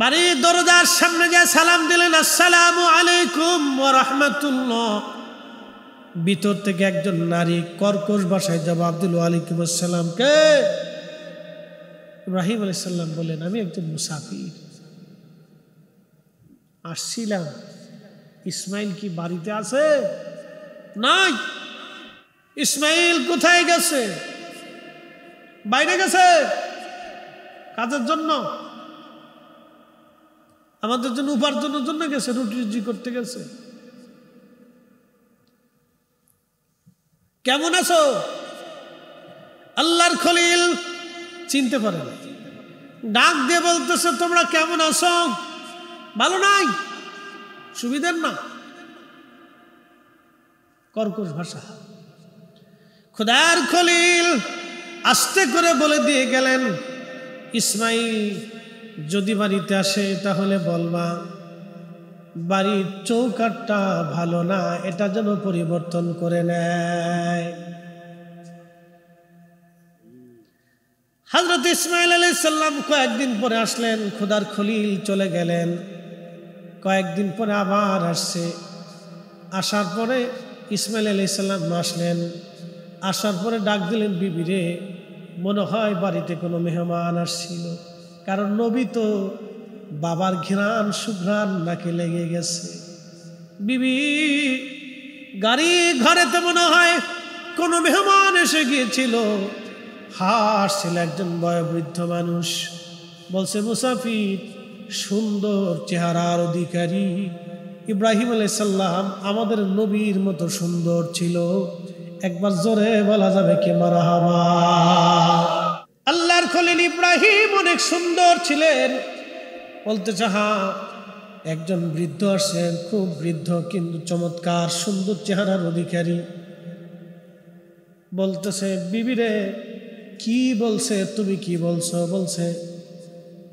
বাড়ির দরজার সামনে যা সালাম দিলেন আসসালাম আলাইকুম রহমতুল্লাহ ভিতর থেকে একজন নারী কর্কশ বাসায় জবাব দিল আলাইকুম আসসালাম কে ইব্রাহিম আলাইসাল্লাম বলেন আমি একজন মুসাফির আসছিলাম ইসমাইল কি বাড়িতে আছে নাই ইসমাইল কোথায় গেছে বাইরে গেছে কাজের জন্য আমাদের জন্য উপার্জনের জন্য গেছে রুটি রুজি করতে গেছে কেমন আছো আল্লাহর খলিল চিনতে পারে না ডাক দিয়ে বলতেছে তোমরা কেমন আছো ভালো নাই সুবিধের না কর্কশ ভাষা খোদার খলিল আস্তে করে বলে দিয়ে গেলেন ইসমাইল যদি বাড়িতে আসে তাহলে বলবা বাড়ির চৌকাটটা ভালো না এটা যেন পরিবর্তন করে নেয় হজরত ইসমাইল আলি সাল্লাম কয়েকদিন পরে আসলেন খুদার খলিল চলে গেলেন কয়েকদিন পরে আবার আসছে আসার পরে ইসমাইল আলি সাল্লাম আসলেন আসার পরে ডাক দিলেন বিবিরে মনে হয় বাড়িতে কোনো মেহমান আসছিল কারণ নবী তো বাবার ঘ্রাণ সুঘ্রাণ নাকি লেগে গেছে বিবি গাড়ি তো মনে হয় কোনো মেহমান এসে গিয়েছিল হাসছিল একজন বয়বৃদ্ধ মানুষ বলছে মুসাফির সুন্দর চেহারার অধিকারী ইব্রাহিম সাল্লাম আমাদের নবীর মতো সুন্দর ছিল একবার জোরে বলা যাবে কে হাবা খলিল ইব্রাহিম অনেক সুন্দর ছিলেন বলতেছে চাহা একজন বৃদ্ধ আসেন খুব বৃদ্ধ কিন্তু চমৎকার সুন্দর চেহারার অধিকারী বলতেছে বিবিরে কি বলছে তুমি কি বলছো বলছে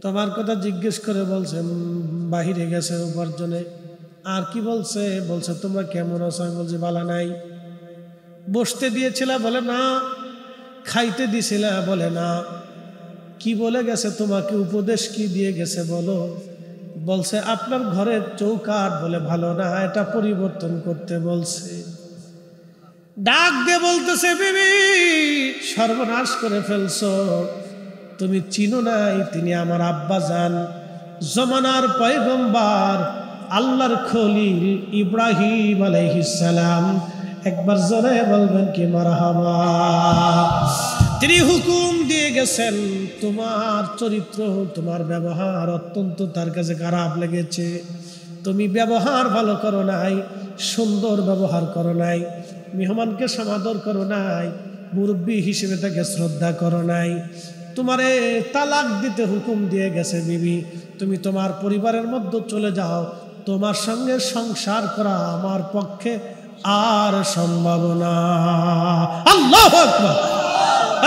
তোমার কথা জিজ্ঞেস করে বলছে বাহিরে গেছে উপার্জনে আর কি বলছে বলছে তোমরা কেমন আছো আমি বলছি বালা নাই বসতে দিয়েছিলা বলে না খাইতে দিছিলা বলে না কি বলে গেছে তোমাকে উপদেশ কি দিয়ে গেছে বলো বলছে আপনার ঘরের চৌকাট বলে ভালো না এটা পরিবর্তন করতে বলছে ডাক দিয়ে বলতেছে বিবি সর্বনাশ করে ফেলছ তুমি চিনো নাই তিনি আমার আব্বা যান জমানার পয়গম্বার আল্লাহর খলিল ইব্রাহিম আলহিসাম একবার জোরে বলবেন কি মারহাবা তিনি হুকুম দিয়ে গেছেন তোমার চরিত্র তোমার ব্যবহার অত্যন্ত তার কাছে খারাপ লেগেছে তুমি ব্যবহার ভালো করো নাই সুন্দর ব্যবহার করো নাই মেহমানকে সমাদর করো নাই মুরব্বী হিসেবে তাকে শ্রদ্ধা করো নাই তোমারে তালাক দিতে হুকুম দিয়ে গেছে বিবি তুমি তোমার পরিবারের মধ্যে চলে যাও তোমার সঙ্গে সংসার করা আমার পক্ষে আর সম্ভাবনা আল্লাহ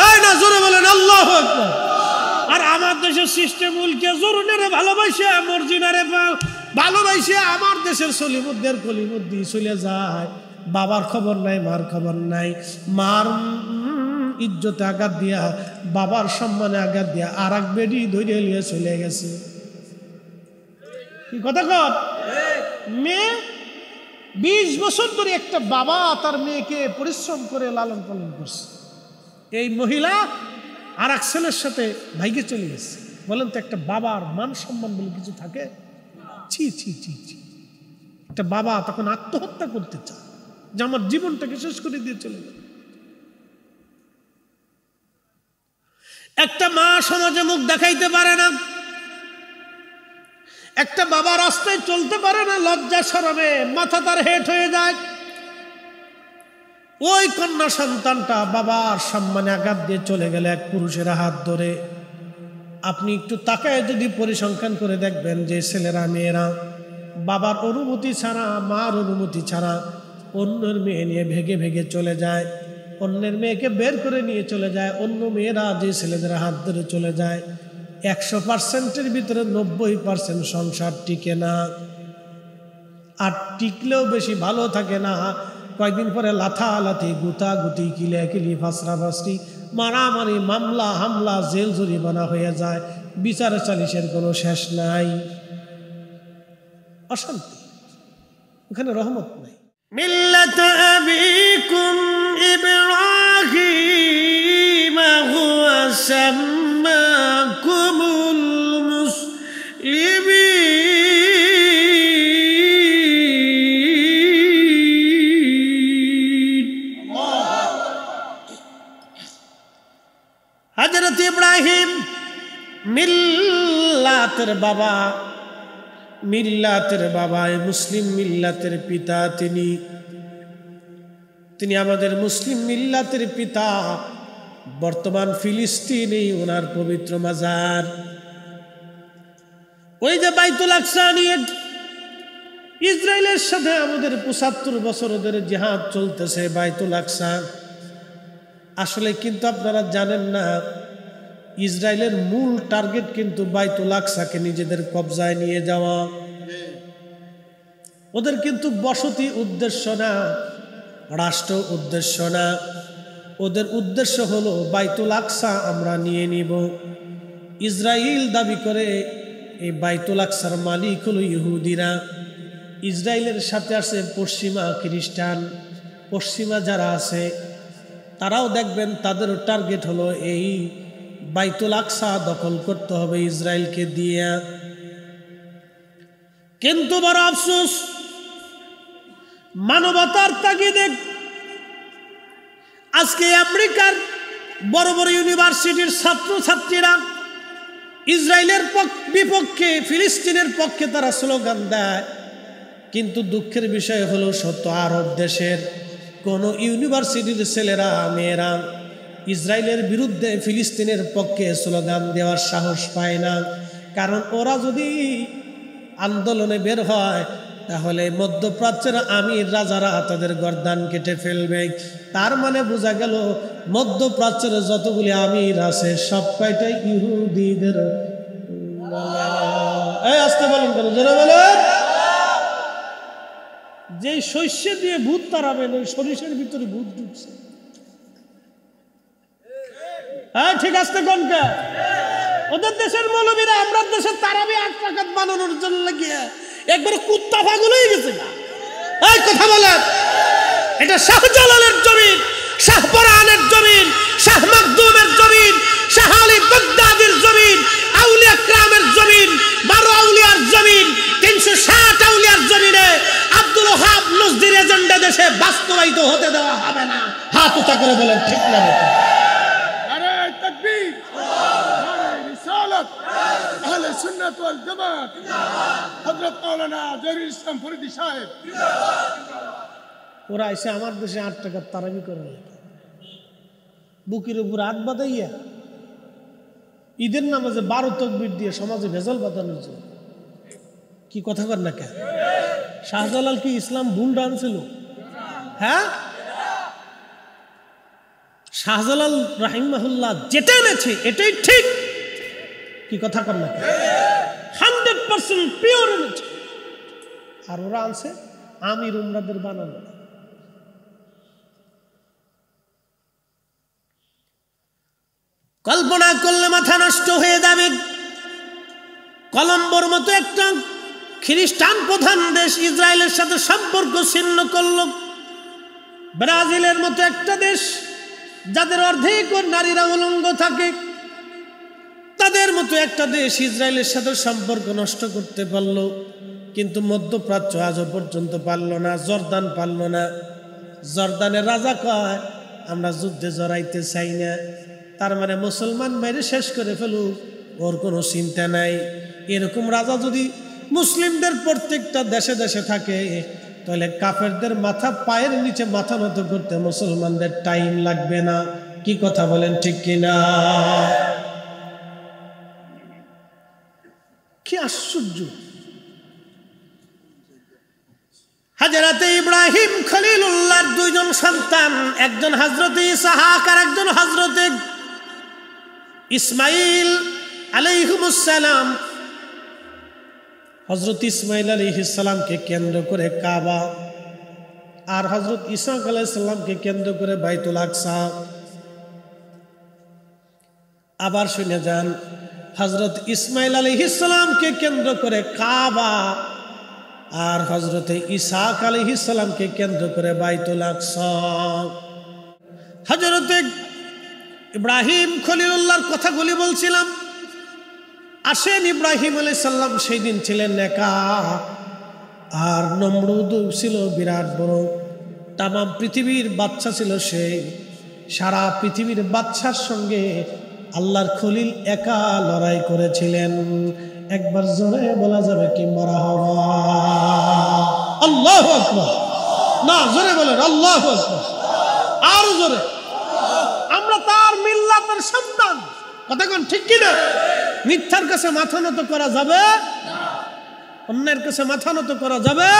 এই না জোরে বলেন আল্লাহ আর আমার দেশের সিস্টেম উল্কে জরুনের ভালোবাসে মর্জিনারে ভালোবাসে আমার দেশের সলিমুদ্দের কলিমুদ্দি চলে যায় বাবার খবর নাই মার খবর নাই মার ইজ্জতে আঘাত দিয়া বাবার সম্মানে আঘাত দিয়া আর এক বেডি ধৈর্য নিয়ে চলে গেছে কি কথা কর মেয়ে বিশ বছর ধরে একটা বাবা তার মেয়েকে পরিশ্রম করে লালন পালন করছে এই মহিলা আর এক ছেলের সাথে ভাইকে চলে গেছে বলেন তো একটা বাবার মান সম্মান বলে কিছু থাকে ছি ছি ছি ছি একটা বাবা তখন আত্মহত্যা করতে চায় যে আমার জীবনটাকে শেষ করে দিয়ে চলে গেল একটা মা সমাজে মুখ দেখাইতে পারে না একটা বাবা রাস্তায় চলতে পারে না লজ্জা সরাবে মাথা তার হেট হয়ে যায় ওই কন্যা সন্তানটা বাবার সম্মানে আঘাত দিয়ে চলে গেলে এক পুরুষের হাত ধরে আপনি একটু তাকায় যদি পরিসংখ্যান করে দেখবেন যে ছেলেরা মেয়েরা বাবার অনুমতি ছাড়া মার অনুমতি ছাড়া অন্যের মেয়ে নিয়ে ভেগে ভেগে চলে যায় অন্যের মেয়েকে বের করে নিয়ে চলে যায় অন্য মেয়েরা যে ছেলেদের হাত ধরে চলে যায় একশো পার্সেন্টের ভিতরে নব্বই পার্সেন্ট সংসার টিকে না আর টিকলেও বেশি ভালো থাকে না কয়েকদিন পরে লাথা লাথি গুতা গুতি কিলে কিলি ফাঁসরা ফাঁসরি মারামারি মামলা হামলা জেল জরিমানা হয়ে যায় বিচার চালিশের কোনো শেষ নাই অশান্তি ওখানে রহমত নাই মিল্লাত আবিকুম ইব্রাহিম হুয়া মিল্লাতের বাবা মিল্লাতের বাবা মুসলিম মিল্লাতের পিতা তিনি তিনি আমাদের মুসলিম মিল্লাতের পিতা বর্তমান ফিলিস্তিনি ওনার পবিত্র মাজার ওই যে বাইতুল ইসরায়েলের সাথে আমাদের পঁচাত্তর বছর ধরে জেহাদ চলতেছে বাইতুল আকসান আসলে কিন্তু আপনারা জানেন না ইসরায়েলের মূল টার্গেট কিন্তু বাইতুল আকসাকে নিজেদের কবজায় নিয়ে যাওয়া ওদের কিন্তু বসতি উদ্দেশ্য না রাষ্ট্র উদ্দেশ্য না ওদের উদ্দেশ্য হলো বাইতুল আকসা আমরা নিয়ে নিব ইসরায়েল দাবি করে এই বাইতুল আকসার মালিক হলো ইহুদিরা ইসরায়েলের সাথে আছে পশ্চিমা খ্রিস্টান পশ্চিমা যারা আছে তারাও দেখবেন তাদের টার্গেট হলো এই বাইতুল আকসা দখল করতে হবে ইসরায়েলকে দিয়ে কিন্তু বড় আফসুস মানবতার তাগিদে আজকে আমেরিকার বড় বড় ইউনিভার্সিটির ছাত্রছাত্রীরা ইসরায়েলের বিপক্ষে ফিলিস্তিনের পক্ষে তারা স্লোগান দেয় কিন্তু দুঃখের বিষয় হলো সত্য আরব দেশের কোনো ইউনিভার্সিটির ছেলেরা মেয়েরা ইসরায়েলের বিরুদ্ধে ফিলিস্তিনের পক্ষে স্লোগান দেওয়ার সাহস পায় না কারণ ওরা যদি আন্দোলনে বের হয় তাহলে মধ্যপ্রাচ্যের আমির রাজারা তাদের গরদান কেটে ফেলবে তার মানে বোঝা গেল মধ্যপ্রাচ্যের যতগুলি আমির আছে সব কয়টাই ইহুদিদের আসতে বলেন কেন জোরে বলেন যে শস্য দিয়ে ভূত তারাবেন ওই শরীরের ভিতরে ভূত ঢুকছে হ্যাঁ ঠিক আছে কোনকে ওদের দেশের মৌলবীরা আমরা দেশের তারাবি আট টাকা বানানোর জন্য লাগিয়ে একবার কুত্তা ফাগুল হয়ে গেছে এই কথা বলেন এটা শাহজালালের জমিন শাহ পরানের জমিন শাহ মাকদুমের জমিন শাহ আলী বাগদাদের জমিন আউলিয়া ক্রামের জমিন বারো আউলিয়ার জমিন তিনশো ষাট আউলিয়ার জমিনে আব্দুল হাব নজদির এজেন্ডা দেশে বাস্তবায়িত হতে দেওয়া হবে না হাত উঁচা করে বলেন ঠিক না আহলে সুন্নাত ওয়াল জামাত হযরত মাওলানা জহির ইসলাম ফরিদি সাহেব ওরা এসে আমার দেশে আট টাকার তারাবি করে বুকের উপর হাত বাঁধাইয়া ঈদের নামাজে বারো তকবির দিয়ে সমাজে ভেজাল বাঁধানোর জন্য কি কথা কর না কেন শাহজালাল কি ইসলাম ভুল ডানছিল হ্যাঁ শাহজালাল রাহিমাহুল্লাহ যেটা এনেছে এটাই ঠিক কি কথা কম না হান্ড্রেড পার্সেন্ট পিওর আর ওরা আনছে আমি রুমরাদের বানানো কল্পনা করলে মাথা নষ্ট হয়ে যাবে কলম্বোর মতো একটা খ্রিস্টান প্রধান দেশ ইসরায়েলের সাথে সম্পর্ক ছিন্ন করল ব্রাজিলের মতো একটা দেশ যাদের অর্ধেক নারীরা উলঙ্গ থাকে তাদের মতো একটা দেশ ইসরায়েলের সাথে সম্পর্ক নষ্ট করতে পারল কিন্তু মধ্যপ্রাচ্য আজও পর্যন্ত পারল না জর্দান পারল না জর্দানের রাজা কয় আমরা যুদ্ধে জড়াইতে চাই না তার মানে মুসলমান বাইরে শেষ করে ফেলুক ওর কোনো চিন্তা নাই এরকম রাজা যদি মুসলিমদের প্রত্যেকটা দেশে দেশে থাকে তাহলে কাফেরদের মাথা পায়ের নিচে মাথা নত করতে মুসলমানদের টাইম লাগবে না কি কথা বলেন ঠিক কিনা সূর্য হাজারাতে ইব্রাহিম খলিল খলিলুল্লাহর দুইজন সন্তান একজন হজরতে ইসাহাক আর একজন হজরতে ইসমাইল আলাইহুমুসালাম হজরত ইসমাইল আলহিসামকে কেন্দ্র করে কাবা আর হজরত ইসাক আলাইসাল্লামকে কেন্দ্র করে বাইতুল আকসা আবার শুনে যান হজরত ইসমাইল আলী ইসলামকে কেন্দ্র করে কাবা আর হজরতে ইসাক আলী ইসলামকে কেন্দ্র করে বাইতুল আকস হজরতে ইব্রাহিম খলিলুল্লাহর কথাগুলি বলছিলাম আসেন ইব্রাহিম আলি সাল্লাম সেই দিন ছিলেন একা আর নম্রুদ ছিল বিরাট বড় তামাম পৃথিবীর বাচ্চা ছিল সে সারা পৃথিবীর বাচ্চার সঙ্গে আল্লাহর খলিল একা লড়াই করেছিলেন একবার জোরে বলা যাবে কি মরা হওয়া আল্লাহ না জোরে বলেন আল্লাহ আর জোরে আমরা তার মিল্লাতের সন্তান কথা কোন ঠিক না মিথ্যার কাছে মাথা নত করা যাবে অন্যের কাছে মাথা নত করা যাবে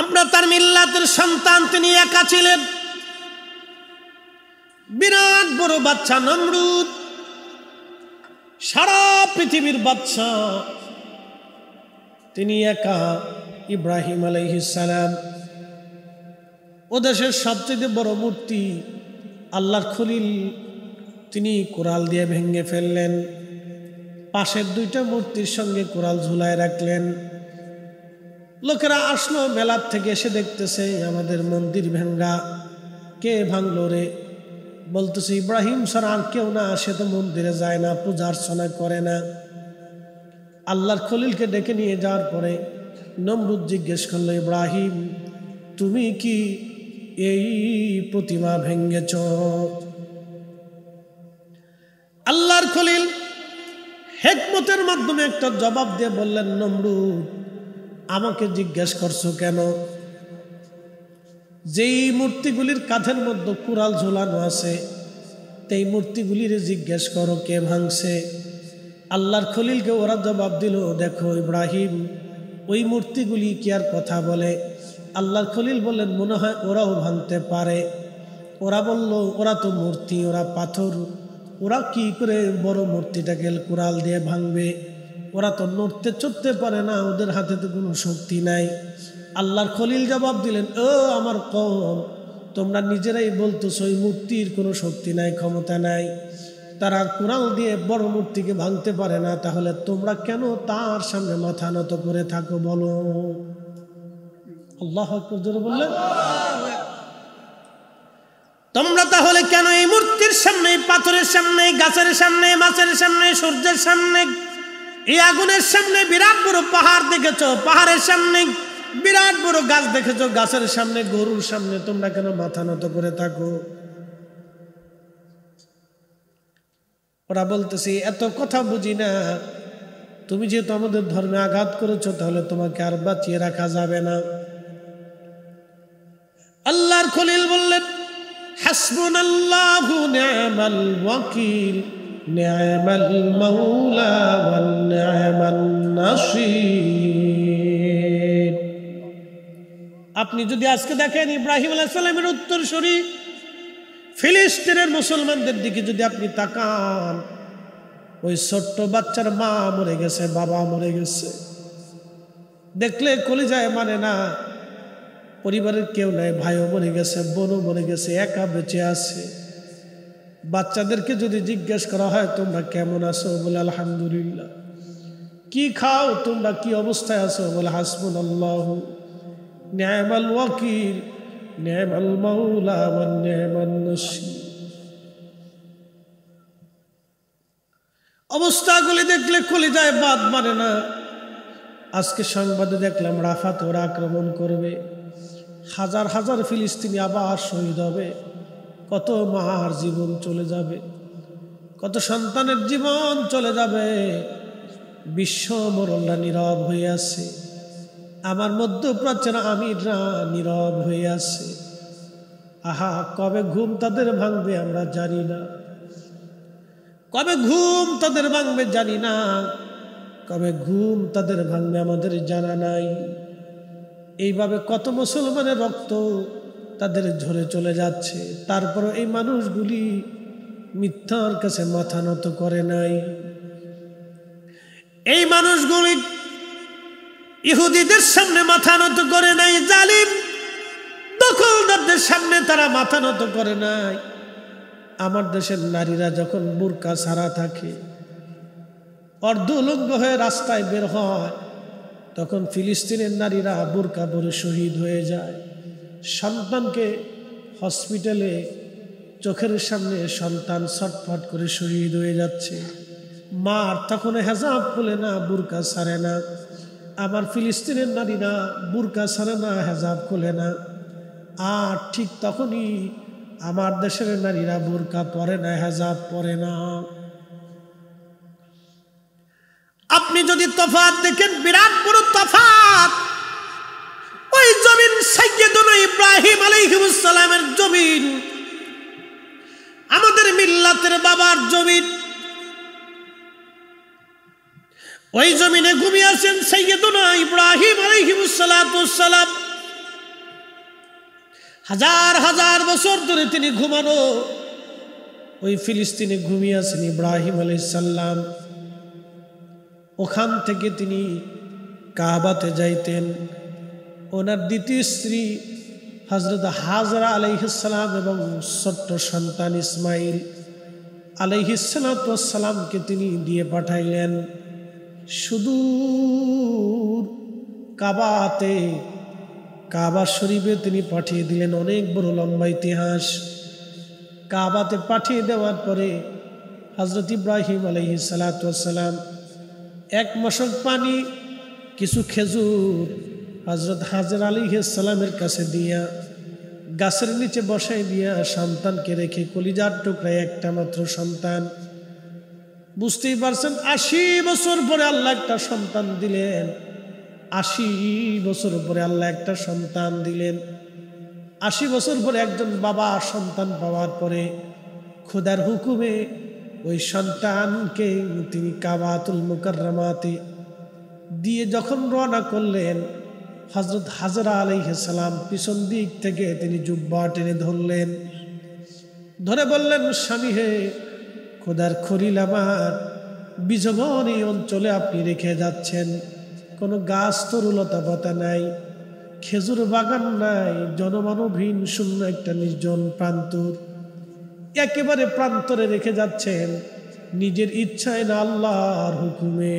আমরা তার মিল্লাতের সন্তান তিনি একা ছিলেন বিরাট বড় বাচ্চা নমরুদ সারা পৃথিবীর বাচ্চা তিনি একা ইব্রাহিম সালাম ও দেশের সবচেয়ে বড় মূর্তি আল্লাহর খলিল তিনি কোরাল দিয়ে ভেঙে ফেললেন পাশের দুইটা মূর্তির সঙ্গে কোরাল ঝুলায় রাখলেন লোকেরা আসলো মেলার থেকে এসে দেখতেছে আমাদের মন্দির ভেঙ্গা কে ভাঙল রে বলতেছে ইব্রাহিম ছাড়া আর কেউ না সে তো মন্দিরে যায় না পূজা অর্চনা করে না আল্লাহর খলিলকে ডেকে নিয়ে যাওয়ার পরে নমরুদ জিজ্ঞেস করলো ইব্রাহিম তুমি কি এই প্রতিমা ভেঙ্গেছ আল্লাহর খলিল হেকমতের মাধ্যমে একটা জবাব দিয়ে বললেন নমরুদ আমাকে জিজ্ঞেস করছো কেন যেই মূর্তিগুলির কাঁধের মধ্যে কুড়াল ঝোলানো আছে তেই মূর্তিগুলির জিজ্ঞেস করো কে ভাঙছে আল্লাহর খলিলকে ওরা জবাব দিল দেখো ইব্রাহিম ওই মূর্তিগুলি কি আর কথা বলে আল্লাহর খলিল বললেন মনে হয় ওরাও ভাঙতে পারে ওরা বলল ওরা তো মূর্তি ওরা পাথর ওরা কি করে বড় মূর্তিটাকে কুড়াল দিয়ে ভাঙবে ওরা তো নড়তে চড়তে পারে না ওদের হাতে তো কোনো শক্তি নাই আল্লাহর খলিল জবাব দিলেন ও আমার কম তোমরা নিজেরাই বলতো ওই মূর্তির কোনো শক্তি নাই ক্ষমতা নাই তারা কোরাল দিয়ে বড় মূর্তিকে ভাঙতে পারে না তাহলে তোমরা কেন তার সামনে মাথা নত করে থাকো বলো আল্লাহ বললেন তোমরা তাহলে কেন এই মূর্তির সামনে পাথরের সামনে গাছের সামনে মাছের সামনে সূর্যের সামনে এই আগুনের সামনে বিরাট বড় পাহাড় দেখেছ পাহাড়ের সামনে বিরাট বড় গাছ দেখেছ গাছের সামনে গরুর সামনে তোমরা কেন মাথা নত করে থাকো ওরা বলতেছি এত কথা বুঝি না তুমি যেহেতু আমাদের ধর্মে আঘাত করেছো তাহলে তোমাকে আর বাঁচিয়ে রাখা যাবে না আল্লাহর খলিল বললেন হাসবুন আল্লাহু নি'মাল ওয়াকিল নি'মাল মাওলা ওয়ান নি'মান নাসির আপনি যদি আজকে দেখেন ইব্রাহিম আলাহিসাল্লামের উত্তর শরীর ফিলিস্তিনের মুসলমানদের দিকে যদি আপনি তাকান ওই ছোট্ট বাচ্চার মা মরে গেছে বাবা মরে গেছে দেখলে কলিজায় মানে না পরিবারের কেউ নাই ভাইও মরে গেছে বোনও মরে গেছে একা বেঁচে আছে বাচ্চাদেরকে যদি জিজ্ঞেস করা হয় তোমরা কেমন আছো বলে আলহামদুলিল্লাহ কি খাও তোমরা কি অবস্থায় আছো বলে হাসবুল আল্লাহ نعم الوكيل نعم المولى والنعم النصير অবস্থাগুলি দেখলে কলিজায় বাদ মানে না আজকে সংবাদে দেখলাম রাফাত ওরা আক্রমণ করবে হাজার হাজার ফিলিস্তিনি আবার শহীদ হবে কত মার জীবন চলে যাবে কত সন্তানের জীবন চলে যাবে বিশ্ব মরল্লা নীরব হয়ে আছে আমার মধ্যপ্রাচ্যের আমিররা নীরব হয়ে আছে আহা কবে ঘুম তাদের ভাঙবে আমরা জানি না কবে ঘুম তাদের ভাঙবে জানি না কবে ঘুম তাদের ভাঙবে আমাদের জানা নাই এইভাবে কত মুসলমানের রক্ত তাদের ঝরে চলে যাচ্ছে তারপর এই মানুষগুলি মিথ্যার কাছে মাথা নত করে নাই এই মানুষগুলি ইহুদিদের সামনে মাথা নত করে নাই জালিম দখলদারদের সামনে তারা মাথা নত করে নাই আমার দেশের নারীরা যখন বুরকা ছাড়া থাকে অর্ধলঙ্গ হয়ে রাস্তায় বের হয় তখন ফিলিস্তিনের নারীরা বুরকা পরে শহীদ হয়ে যায় সন্তানকে হসপিটালে চোখের সামনে সন্তান ছটফট করে শহীদ হয়ে যাচ্ছে মার তখন হেজাব খুলে না বুরকা ছাড়ে না আবার ফিলিস্তিনের নারীরা বুরকা ছাড়ে না হেজাব খোলে না আর ঠিক তখনই আমার দেশের নারীরা বুরকা পরে না হেজাব পরে না আপনি যদি তফাত দেখেন বিরাট বড় তফাত ওই জমিন সৈয়দুল ইব্রাহিম আলাইহিমুসালামের জমিন আমাদের মিল্লাতের বাবার জমিন ওই জমিনে ঘুমিয়েছেন আছেন সৈয়দনা ইব্রাহিম আলহিমুসালাম হাজার হাজার বছর ধরে তিনি ঘুমানো ওই ফিলিস্তিনে ঘুমিয়েছেন ইব্রাহিম আলাইসাল্লাম ওখান থেকে তিনি কাহাবাতে যাইতেন ওনার দ্বিতীয় স্ত্রী হজরত হাজরা আলাইহিসাল্লাম এবং ছোট্ট সন্তান ইসমাইল আলাইহিসাল্লামকে তিনি দিয়ে পাঠাইলেন সুদূর কাবাতে কাবা শরীফে তিনি পাঠিয়ে দিলেন অনেক বড় লম্বা ইতিহাস কাবাতে পাঠিয়ে দেওয়ার পরে হজরত ইব্রাহিম আলহি সালাতাম এক মশক পানি কিছু খেজুর হজরত হাজর সালামের কাছে দিয়া গাছের নিচে বসাই দিয়া সন্তানকে রেখে কলিজার টুকরায় একটা মাত্র সন্তান বুঝতেই পারছেন আশি বছর পরে আল্লাহ একটা সন্তান দিলেন আশি বছর পরে আল্লাহ একটা সন্তান দিলেন আশি বছর পরে একজন বাবা সন্তান পাওয়ার পরে খোদার হুকুমে ওই সন্তানকে তিনি কাবাতুল মুকাররামাতে দিয়ে যখন রওনা করলেন হজরত হাজরা সালাম পিছন দিক থেকে তিনি জুব্বা টেনে ধরলেন ধরে বললেন স্বামী হে খোদার খরিল আমার বিজবন এই অঞ্চলে আপনি রেখে যাচ্ছেন কোনো গাছ তরুলতা পাতা নাই খেজুর বাগান নাই জনমানবহীন শূন্য একটা নির্জন প্রান্তর একেবারে প্রান্তরে রেখে যাচ্ছেন নিজের ইচ্ছায় না আল্লাহর হুকুমে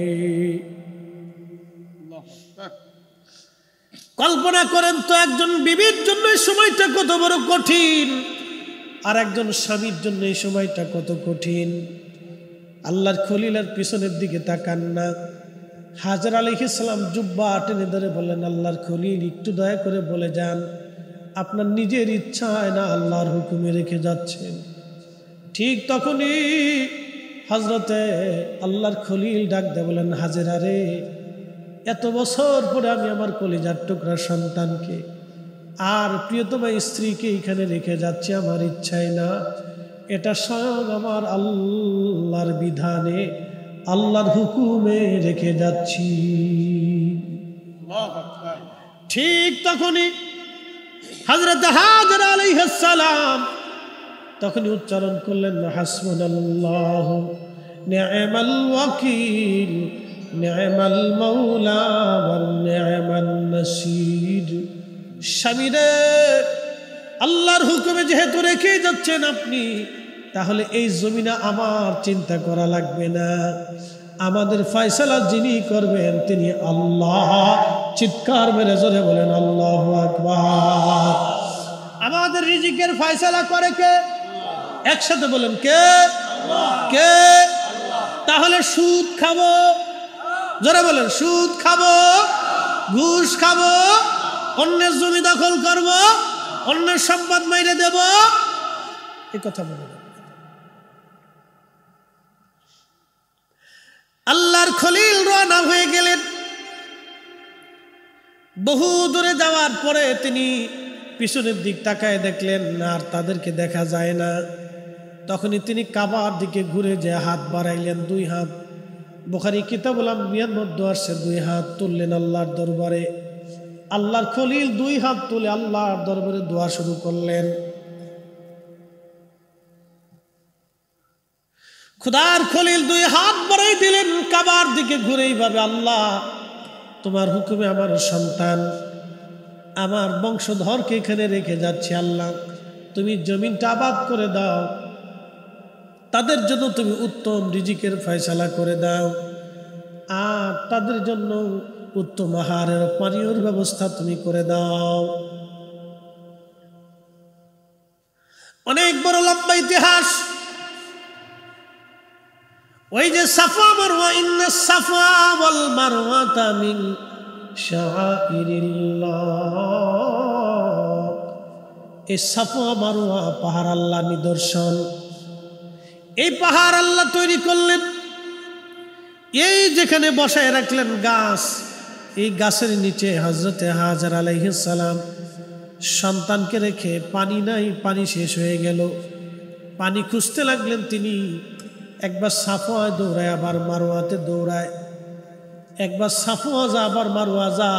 কল্পনা করেন তো একজন বিবির জন্য সময়টা কত বড় কঠিন আর একজন স্বামীর জন্য এই সময়টা কত কঠিন আল্লাহর খলিলার পিছনের দিকে তাকান না হাজার আলী ইসলাম জুব্বা টেনে ধরে বলেন আল্লাহর খলিল একটু দয়া করে বলে যান আপনার নিজের ইচ্ছা হয় না আল্লাহর হুকুমে রেখে যাচ্ছেন ঠিক তখনই হজরতে আল্লাহর খলিল ডাক দে বলেন হাজেরা রে এত বছর পরে আমি আমার কলিজার টুকরা সন্তানকে আর প্রিয়তমা স্ত্রীকে এখানে রেখে যাচ্ছে আমার ইচ্ছাই না এটা স্বয়ং আমার আল্লাহর বিধানে আল্লাহর হুকুমে রেখে যাচ্ছি ঠিক তখনই হজরত হাজর হাসালাম তখনই উচ্চারণ করলেন হাসমন আল্লাহ ন্যায়মাল ওয়াকিল ন্যায়মাল মৌলা ন্যায়মাল নসির স্বামীরে আল্লাহর হুকুমে যেহেতু রেখে যাচ্ছেন আপনি তাহলে এই জমিনা আমার চিন্তা করা লাগবে না আমাদের ফয়সালা যিনি করবেন তিনি আল্লাহ চিৎকার মেরে জোরে বলেন আল্লাহ আকবার আমাদের রিজিকের ফয়সালা করে কে একসাথে বলেন কে কে তাহলে সুদ খাবো জোরে বলেন সুদ খাবো ঘুষ খাবো অন্যের জমি দখল করব অন্যের সম্পদ মাইরে দেব এ কথা বলে আল্লাহর খলিল রানা হয়ে গেলেন বহু দূরে যাওয়ার পরে তিনি পিছনের দিক তাকায় দেখলেন আর তাদেরকে দেখা যায় না তখনই তিনি কাবার দিকে ঘুরে যে হাত বাড়াইলেন দুই হাত বোখারি কিতাবলাম আম্বিয়ার মধ্যে আসছে দুই হাত তুললেন আল্লাহর দরবারে আল্লাহর খলিল দুই হাত তুলে আল্লাহর দরবারে দোয়া শুরু করলেন খুদার খলিল দুই হাত বাড়াই দিলেন কাবার দিকে ঘুরেই ভাবে আল্লাহ তোমার হুকুমে আমার সন্তান আমার বংশধরকে এখানে রেখে যাচ্ছে আল্লাহ তুমি জমিনটা আবাদ করে দাও তাদের জন্য তুমি উত্তম রিজিকের ফয়সালা করে দাও আর তাদের জন্য উত্তম আহারের পানীয়র ব্যবস্থা তুমি করে দাও অনেক বড় লম্বা ইতিহাস ওই যে সাফা মারোয়া ইন্না সাফা বল মারোয়া তামিন এই সাফা মারোয়া পাহাড় আল্লাহ নিদর্শন এই পাহাড় আল্লাহ তৈরি করলেন এই যেখানে বসায় রাখলেন গাছ এই গাছের নিচে হজরতে হাজার আলাইসালাম সন্তানকে রেখে পানি নাই পানি শেষ হয়ে গেল পানি খুঁজতে লাগলেন তিনি একবার সাফোয়ায় দৌড়ায় আবার মারোয়াতে দৌড়ায় একবার সাফোয়া যা আবার মারোয়া যা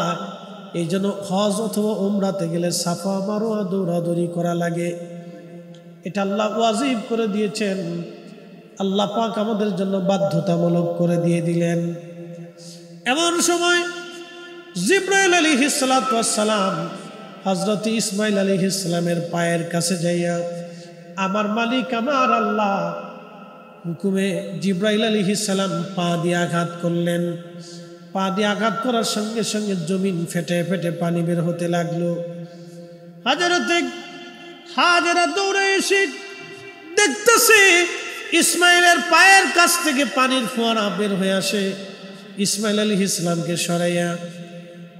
এই জন্য হজ অথবা ওমরাতে গেলে সাফা মারোয়া দৌড়াদৌড়ি করা লাগে এটা আল্লাহ ওয়াজিব করে দিয়েছেন আল্লাহ পাক আমাদের জন্য বাধ্যতামূলক করে দিয়ে দিলেন এমন সময় জিব্রাইল আলী হিসালাম হজরত ইসমাইল আলী হিসালামের পায়ের কাছে যাইয়া আমার মালিক আমার আল্লাহ হুকুমে জিব্রাইল আলী হিসালাম পা দিয়ে আঘাত করলেন পা দিয়ে আঘাত করার সঙ্গে সঙ্গে জমিন ফেটে ফেটে পানি বের হতে লাগলো হাজারতে হাজারা দৌড়ে এসে দেখতেছে ইসমাইলের পায়ের কাছ থেকে পানির ফোয়ারা বের হয়ে আসে ইসমাইল আলী ইসলামকে সরাইয়া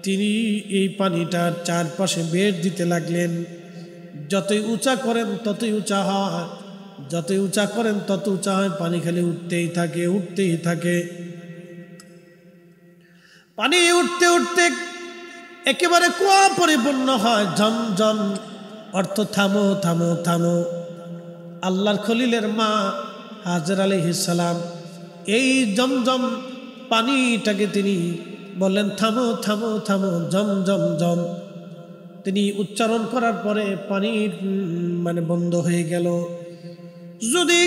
তিনি এই পানিটার চারপাশে বের দিতে লাগলেন যতই উঁচা করেন ততই উঁচা হয় যতই উঁচা করেন তত উঁচা হয় পানি খালি উঠতেই থাকে উঠতেই থাকে পানি উঠতে উঠতে একেবারে কুয়া পরিপূর্ণ হয় ঝমঝম অর্থ থামো থামো থামো আল্লাহর খলিলের মা হাজার আলী সালাম এই জমজম পানিটাকে তিনি বললেন থামো থামো থামো জম জম জম তিনি উচ্চারণ করার পরে পানি মানে বন্ধ হয়ে গেল যদি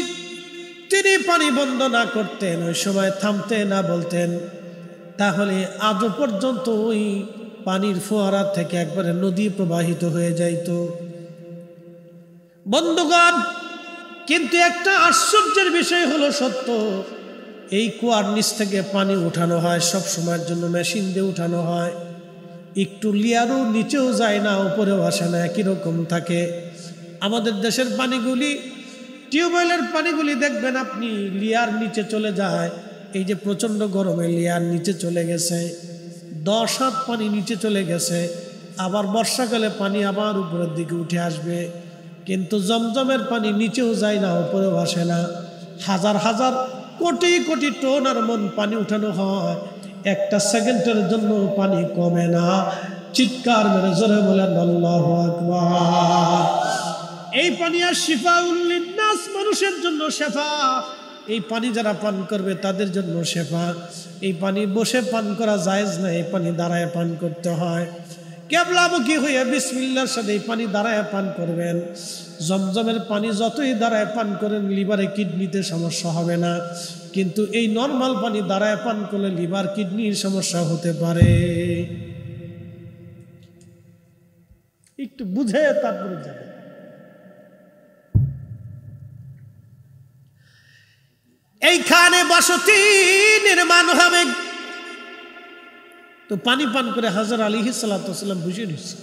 তিনি পানি বন্ধ না করতেন ওই সময় থামতে না বলতেন তাহলে আজও পর্যন্ত ওই পানির ফোয়ারা থেকে একবারে নদী প্রবাহিত হয়ে যাইত বন্ধুগণ কিন্তু একটা আশ্চর্যের বিষয় হলো সত্য এই কুয়ার নিচ থেকে পানি উঠানো হয় সব সময়ের জন্য মেশিন দিয়ে উঠানো হয় একটু লিয়ারও নিচেও যায় না উপরেও আসে না একই রকম থাকে আমাদের দেশের পানিগুলি টিউবওয়েলের পানিগুলি দেখবেন আপনি লিয়ার নিচে চলে যায় এই যে প্রচণ্ড গরমে লিয়ার নিচে চলে গেছে দশ হাত পানি নিচে চলে গেছে আবার বর্ষাকালে পানি আবার উপরের দিকে উঠে আসবে কিন্তু জমজমের পানি নিচেও যায় না উপরেও আসে না হাজার হাজার কোটি কোটি টোন আর মন পানি উঠানো হয় একটা সেকেন্ডের জন্য পানি কমে না চিৎকার মেরে জোরে বলেন আল্লাহ এই পানি আর শিফা উল্লিনাস মানুষের জন্য শেফা এই পানি যারা পান করবে তাদের জন্য শেফা এই পানি বসে পান করা যায় না এই পানি দাঁড়ায় পান করতে হয় কেবলামুখী হয়ে বিসমিল্লার সাথে এই পানি দাঁড়ায় পান করবেন জমজমের পানি যতই দাঁড়ায় পান করেন লিভারে কিডনিতে সমস্যা হবে না কিন্তু এই নর্মাল পানি দাঁড়ায় পান করলে লিভার কিডনির সমস্যা হতে পারে একটু বুঝে তারপরে যাবে এইখানে বসতি নির্মাণ হবে তো পানি পান করে হাজার আলী সাল্লা সাল্লাম বুঝিয়ে নিচ্ছে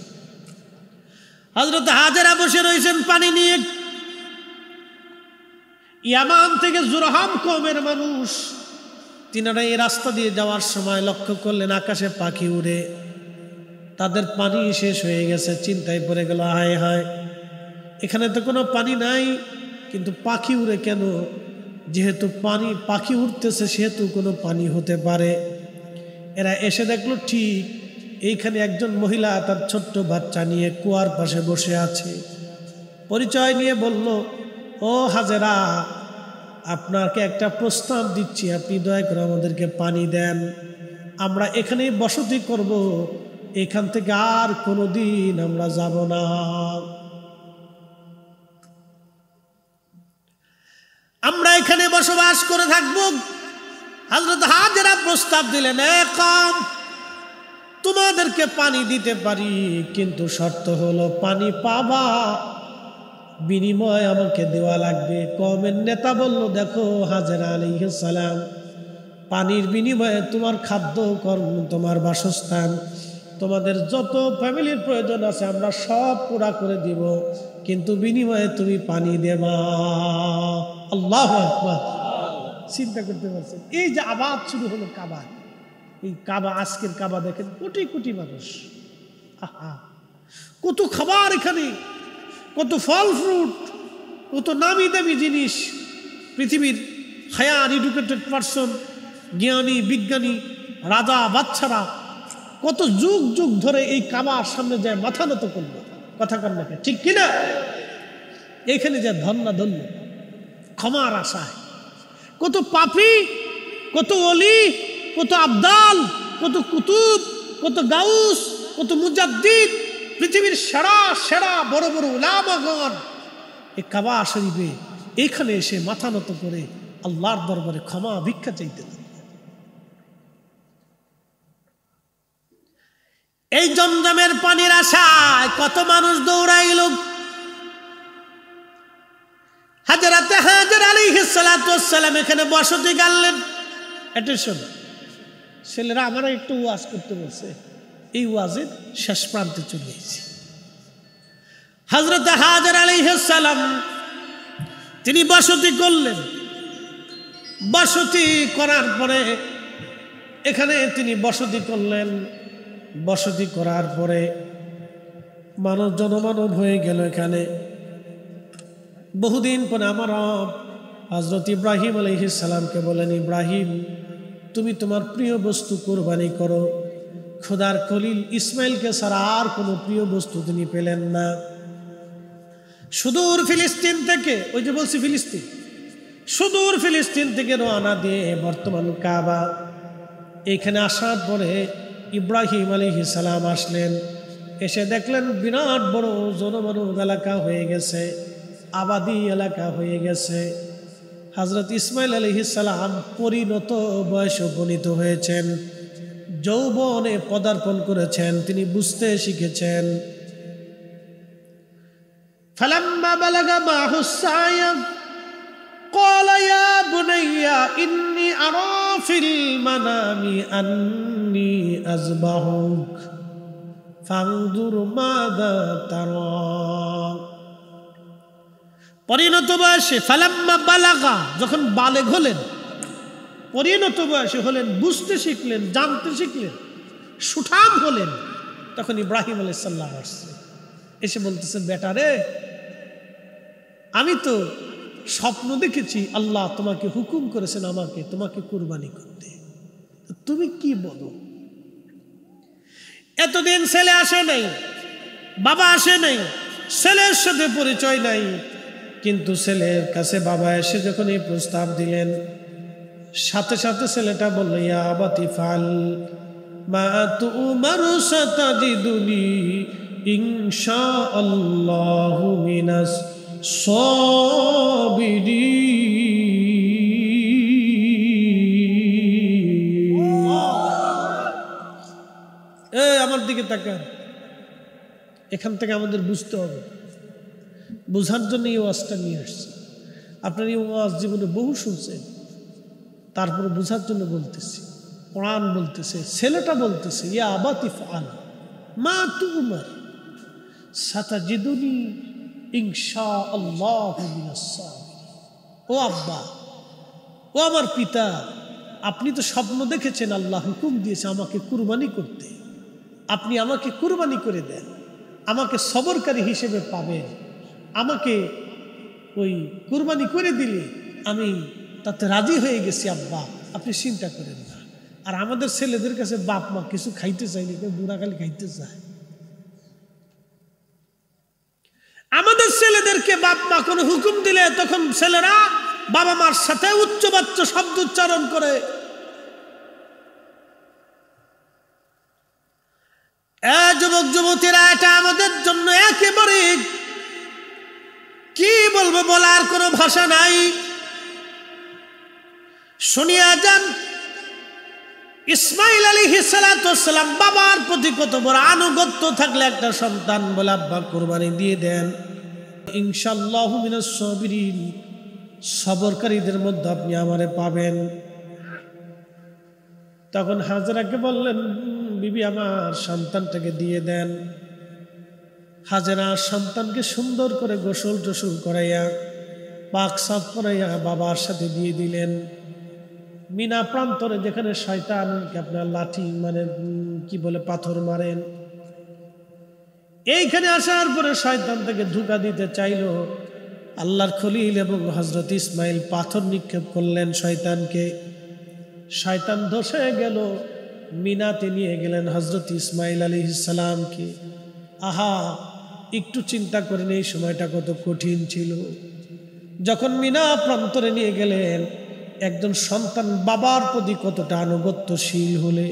হজরত হাজেরা বসে রয়েছেন পানি নিয়ে ইয়ামান থেকে জুরহাম কমের মানুষ তিনারা এই রাস্তা দিয়ে যাওয়ার সময় লক্ষ্য করলেন আকাশে পাখি উড়ে তাদের পানি শেষ হয়ে গেছে চিন্তায় পড়ে গেল হায় হায় এখানে তো কোনো পানি নাই কিন্তু পাখি উড়ে কেন যেহেতু পানি পাখি উঠতেছে সেহেতু কোনো পানি হতে পারে এরা এসে দেখলো ঠিক এইখানে একজন মহিলা তার ছোট্ট বাচ্চা নিয়ে কুয়ার পাশে বসে আছে পরিচয় নিয়ে বলল ও হাজেরা আপনাকে একটা প্রস্তাব দিচ্ছি আপনি দয়া করে আমাদেরকে পানি দেন আমরা এখানেই বসতি করব এখান থেকে আর কোনো দিন আমরা যাব না আমরা এখানে বসবাস করে থাকব হাজরত হাজেরা প্রস্তাব দিলেন কম তোমাদেরকে পানি দিতে পারি কিন্তু শর্ত হলো পানি পাবা বিনিময় আমাকে দেওয়া লাগবে কমের নেতা বলল দেখো হাজার আলী সালাম পানির বিনিময়ে তোমার খাদ্য কর্ম তোমার বাসস্থান তোমাদের যত ফ্যামিলির প্রয়োজন আছে আমরা সব পুরা করে দিব কিন্তু বিনিময়ে তুমি পানি দেবা আল্লাহ চিন্তা করতে পারছেন এই যে আবাদ শুরু হলো কাবার এই কাবা আজকের কাবা দেখেন কোটি কোটি মানুষ আহা কত খাবার এখানে কত ফল ফ্রুট কত নামি দামি জিনিস পৃথিবীর হায়ার এডুকেটেড পারসন জ্ঞানী বিজ্ঞানী রাজা বাচ্চারা কত যুগ যুগ ধরে এই কাবার সামনে যায় মাথা নত করল কথা কন্যাকে ঠিক কিনা এখানে যে ধন্যা ধন্য ক্ষমার আশায় কত পাপি কত অলি কত আবদাল কত কুতুব কত গাউস কত মুজাদ্দিদ পৃথিবীর সেরা সেরা বড় বড় উলামাগণ এ কাবা শরীফে এখানে এসে মাথা নত করে আল্লাহর দরবারে ক্ষমা ভিক্ষা চাইতে এই জমজমের পানির আশায় কত মানুষ দৌড়াইল হাজারাতে হাজার আলী হিসালাম এখানে বসতি গাললেন এটা শোনো ছেলেরা আবার একটু ওয়াজ করতে বলছে এই ওয়াজের শেষ প্রান্তে চলে এসেছি হজরত হাজার আলিহাল্লাম তিনি বসতি করলেন বসতি করার পরে এখানে তিনি বসতি করলেন বসতি করার পরে মানব জনমানব হয়ে গেল এখানে বহুদিন পরে আমার হজরত ইব্রাহিম আলহিসাল্লামকে বলেন ইব্রাহিম তুমি তোমার প্রিয় বস্তু কোরবানি করো খোদার কলিল ইসমাইলকে ছাড়া আর কোনো প্রিয় বস্তু তিনি পেলেন না সুদূর ফিলিস্তিন থেকে ওই যে বলছি ফিলিস্তিন সুদূর ফিলিস্তিন থেকে রোয়ানা দিয়ে বর্তমান কাবা এখানে আসার পরে ইব্রাহিম আলী সালাম আসলেন এসে দেখলেন বিরাট বড় জনমানব এলাকা হয়ে গেছে আবাদি এলাকা হয়ে গেছে হজরত ইসমাইল আলি ইসালাম পরিণত বয়স উপনীত হয়েছেন যৌবনে পদার্পণ করেছেন তিনি বুঝতে শিখেছেন ফাংদুর মাদা তারক পরিণত বয়সে ফালাম্মা বালাগা যখন বালেগ হলেন পরিণত বয়সে হলেন বুঝতে শিখলেন জানতে শিখলেন সুঠাম হলেন তখন ইব্রাহিম আলাইসাল্লাম আসছে এসে বলতেছে বেটা রে আমি তো স্বপ্ন দেখেছি আল্লাহ তোমাকে হুকুম করেছেন আমাকে তোমাকে কুরবানি করতে তুমি কি বলো এতদিন ছেলে আসে নাই বাবা আসে নাই ছেলের সাথে পরিচয় নাই কিন্তু ছেলের কাছে বাবা এসে যখন এই প্রস্তাব দিলেন সাথে সাথে ছেলেটা বলল ইয়া আবাতি ফাল মা তোমার সাতাজি দুনি ইংশা আল্লাহ মিনাস সবিরি এ আমার দিকে তাকান এখান থেকে আমাদের বুঝতে হবে বোঝার জন্য এই ওয়াজটা নিয়ে আসছে আপনার এই ওয়াজ জীবনে বহু শুনছেন তারপর বোঝার জন্য বলতেছি প্রাণ বলতেছে ছেলেটা বলতেছে ইয়া আবাতি আল মা তু উমার সাতা জিদুনি ইংসা আল্লাহ ও আব্বা ও আমার পিতা আপনি তো স্বপ্ন দেখেছেন আল্লাহ হুকুম দিয়েছে আমাকে কুরবানি করতে আপনি আমাকে কুরবানি করে দেন আমাকে সবরকারী হিসেবে পাবেন আমাকে ওই কুরবানি করে দিলে আমি তাতে রাজি হয়ে গেছি আব্বা আপনি চিন্তা করেন না আর আমাদের ছেলেদের কাছে বাপ মা কিছু খাইতে কেউ বুড়া খালি খাইতে চায় আমাদের ছেলেদেরকে বাপ মা কোনো হুকুম দিলে তখন ছেলেরা বাবা মার সাথে উচ্চবাচ্চ শব্দ উচ্চারণ করে বলবো বলার কোনো ভাষা নাই শুনিয়া যান ইসমাইল আলী হিসালাতাম বাবার প্রতি কত বড় আনুগত্য থাকলে একটা সন্তান বলে আব্বা কোরবানি দিয়ে দেন সবরকারীদের মধ্যে আপনি আমারে পাবেন তখন হাজরাকে বললেন বিবি আমার সন্তানটাকে দিয়ে দেন হাজেরা সন্তানকে সুন্দর করে গোসল টসল করাইয়া পাক সাফ করাইয়া বাবার সাথে দিয়ে দিলেন মিনা প্রান্তরে যেখানে শয়তানকে আপনার লাঠি মানে কি বলে পাথর মারেন এইখানে আসার পরে শয়তান থেকে ধোকা দিতে চাইল আল্লাহর খলিল এবং হজরত ইসমাইল পাথর নিক্ষেপ করলেন শয়তানকে শয়তান ধসে গেল মিনাতে নিয়ে গেলেন হজরত ইসমাইল আলী ইসালামকে আহা একটু চিন্তা করেন এই সময়টা কত কঠিন ছিল যখন মিনা প্রান্তরে নিয়ে গেলেন একজন সন্তান বাবার প্রতি কতটা আনুগত্যশীল হলে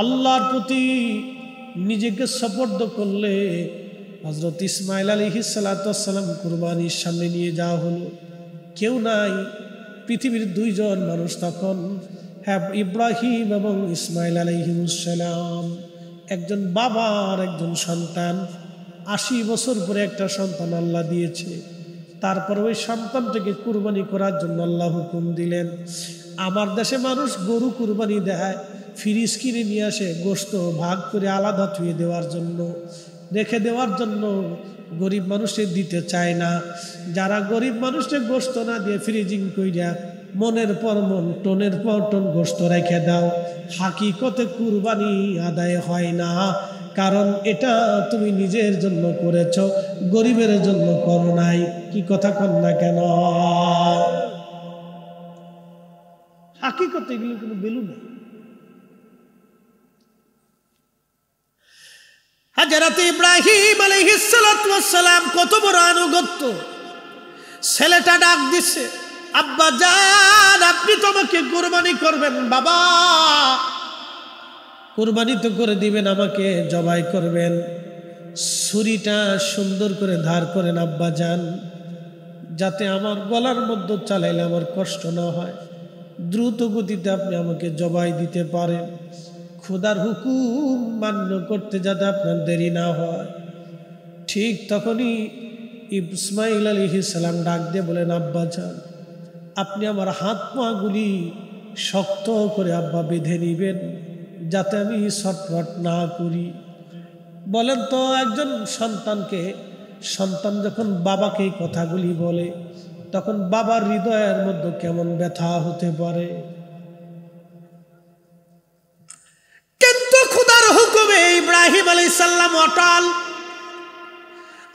আল্লাহর প্রতি নিজেকে সপর্দ করলে হজরত ইসমাইল আলী হিসালাতাম কুরবানির সামনে নিয়ে যাওয়া হলো কেউ নাই পৃথিবীর দুইজন মানুষ তখন হ্যাঁ ইব্রাহিম এবং ইসমাইল আলী হিমুসালাম একজন বাবার একজন সন্তান আশি বছর পরে একটা সন্তান আল্লাহ দিয়েছে তারপর ওই সন্তানটাকে কুরবানি করার জন্য আল্লাহ হুকুম দিলেন আমার দেশে মানুষ গরু কুরবানি দেয় ফ্রিজ কিনে নিয়ে আসে গোস্ত ভাগ করে আলাদা ধুয়ে দেওয়ার জন্য রেখে দেওয়ার জন্য গরিব মানুষে দিতে চায় না যারা গরিব মানুষকে গোস্ত না দিয়ে ফ্রিজিং কইরা মনের পর মন টনের পর টন গোস্ত রেখে দাও হাকিকতে কুরবানি আদায় হয় না কারণ এটা তুমি নিজের জন্য করেছ গরিবের জন্য কর নাই কি কথা কর না কেন হাকিকত এগুলো কোনো বেলু নেই হাজারাত ইব্রাহিম আলহিসালাম কত বড় আনুগত্য ছেলেটা ডাক দিছে আব্বা যান আপনি তোমাকে কোরবানি করবেন বাবা কোরবানি তো করে দিবেন আমাকে জবাই করবেন ছুরিটা সুন্দর করে ধার করেন আব্বা যান যাতে আমার গলার মধ্যে চালাইলে আমার কষ্ট না হয় দ্রুত গতিতে আপনি আমাকে জবাই দিতে পারেন খোদার হুকুম মান্য করতে যাতে আপনার দেরি না হয় ঠিক তখনই ইসমাইল আলী ইসলাম ডাক দিয়ে বলেন আব্বা যান আপনি আমার হাত পাগুলি শক্ত করে আব্বা বেঁধে নিবেন যাতে আমি ছটফট না করি বলেন তো একজন সন্তানকে সন্তান যখন বাবাকে কথাগুলি বলে তখন বাবার হৃদয়ের মধ্যে কেমন ব্যথা হতে পারে কিন্তু খুদার হুকুমে ইব্রাহিম আলী সাল্লাম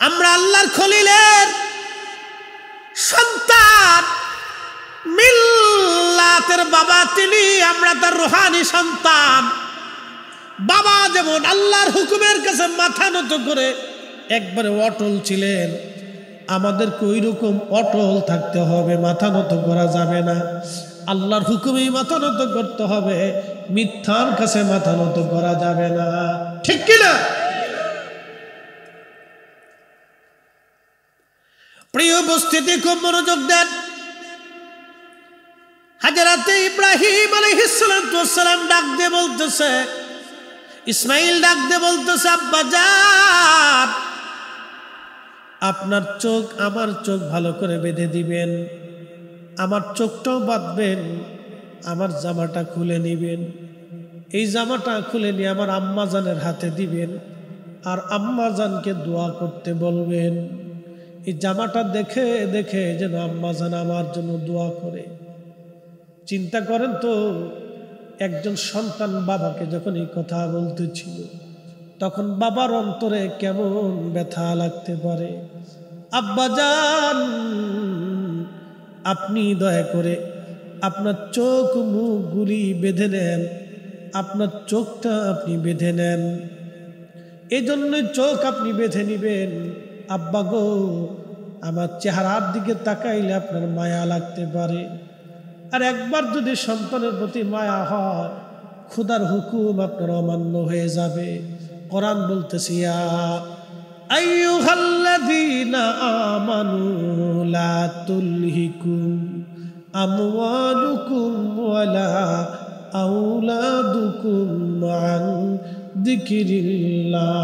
আমরা আল্লাহর খলিলের সন্তান মিল জামাতের বাবা তিনি আমরা তার রোহানি সন্তান বাবা যেমন আল্লাহর হুকুমের কাছে মাথা নত করে একবারে অটল ছিলেন আমাদের ওই রকম অটল থাকতে হবে মাথা নত করা যাবে না আল্লাহর হুকুমেই মাথা নত করতে হবে মিথ্যার কাছে মাথা নত করা যাবে না ঠিক কিনা প্রিয় উপস্থিতি খুব মনোযোগ দেন হাজারাতে ইব্রাহিম আলহিসাম ডাক দিয়ে বলতেছে ইসমাইল ডাক দিয়ে বলতেছে আব্বা যান আপনার চোখ আমার চোখ ভালো করে বেঁধে দিবেন আমার চোখটাও বাঁধবেন আমার জামাটা খুলে নিবেন এই জামাটা খুলে নিয়ে আমার আম্মাজানের হাতে দিবেন আর আম্মাজানকে দোয়া করতে বলবেন এই জামাটা দেখে দেখে যেন আম্মাজান আমার জন্য দোয়া করে চিন্তা করেন তো একজন সন্তান বাবাকে যখন এই কথা বলতেছিল তখন বাবার অন্তরে কেমন ব্যথা লাগতে পারে আব্বা যান আপনি দয়া করে আপনার চোখ মুখ গুলি বেঁধে নেন আপনার চোখটা আপনি বেঁধে নেন এজন্য চোখ আপনি বেঁধে নিবেন আব্বা গো আমার চেহারার দিকে তাকাইলে আপনার মায়া লাগতে পারে আর একবার যদি সন্তানের প্রতি মায়া হয় খুদার হুকুম আপনার অমান্য হয়ে যাবে কোরআন বলতেছি আমানু লা তুলহিকুম আমওয়ালুকুম ওয়ালা আউলাদুকুম আন যিকিরিল্লাহ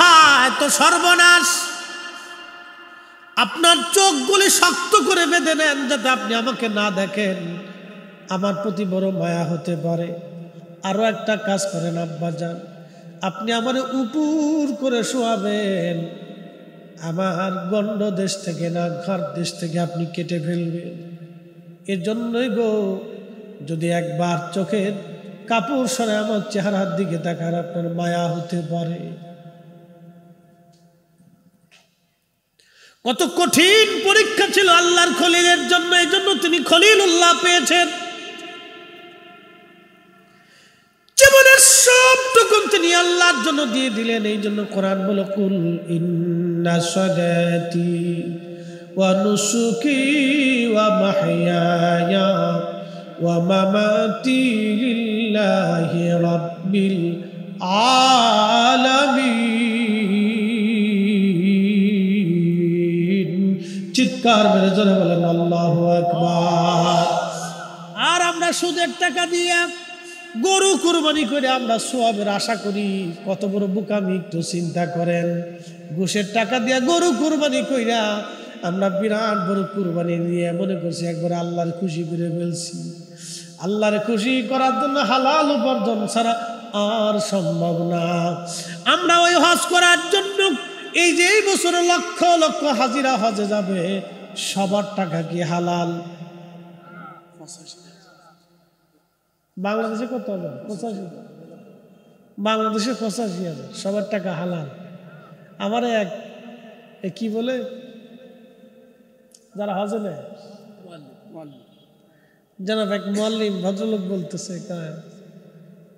হয় এত সর্বনাশ আপনার চোখগুলি শক্ত করে বেঁধে নেন যাতে আপনি আমাকে না দেখেন আমার প্রতি বড় মায়া হতে পারে আরও একটা কাজ করেন আব্বা যান আপনি আমার উপর করে শোয়াবেন আমার গণ্ড দেশ থেকে না ঘর দেশ থেকে আপনি কেটে ফেলবেন এজন্যই গো যদি একবার চোখের কাপড় সরে আমার চেহারার দিকে তাকার আপনার মায়া হতে পারে কত কঠিন পরীক্ষা ছিল আল্লাহর খলিলের জন্য এই জন্য তিনি খলিল উল্লাহ পেয়েছেন জীবনের তিনি আল্লাহর জন্য দিয়ে দিলেন এই জন্য কোরআন চিৎকার মেরে জোরে বলেন আল্লাহ আর আমরা সুদের টাকা দিয়ে গরু কুরবানি করে আমরা সোয়াবের আশা করি কত বড় বোকামি একটু চিন্তা করেন ঘুষের টাকা দিয়ে গরু কুরবানি কইরা আমরা বিরাট বড় কুরবানি দিয়ে মনে করছি একবার আল্লাহর খুশি করে ফেলছি আল্লাহর খুশি করার জন্য হালাল উপার্জন ছাড়া আর সম্ভব না আমরা ওই হজ করার জন্য এই যে এই বছরে লক্ষ লক্ষ হাজিরা হজে যাবে সবার টাকা কি হালাল বাংলাদেশে কত হবে পঁচাশি বাংলাদেশে পঁচাশি হাজার সবার টাকা হালাল আমার এক কি বলে যারা হজে নেয় জানাব এক মোয়াল্লিম ভদ্রলোক বলতেছে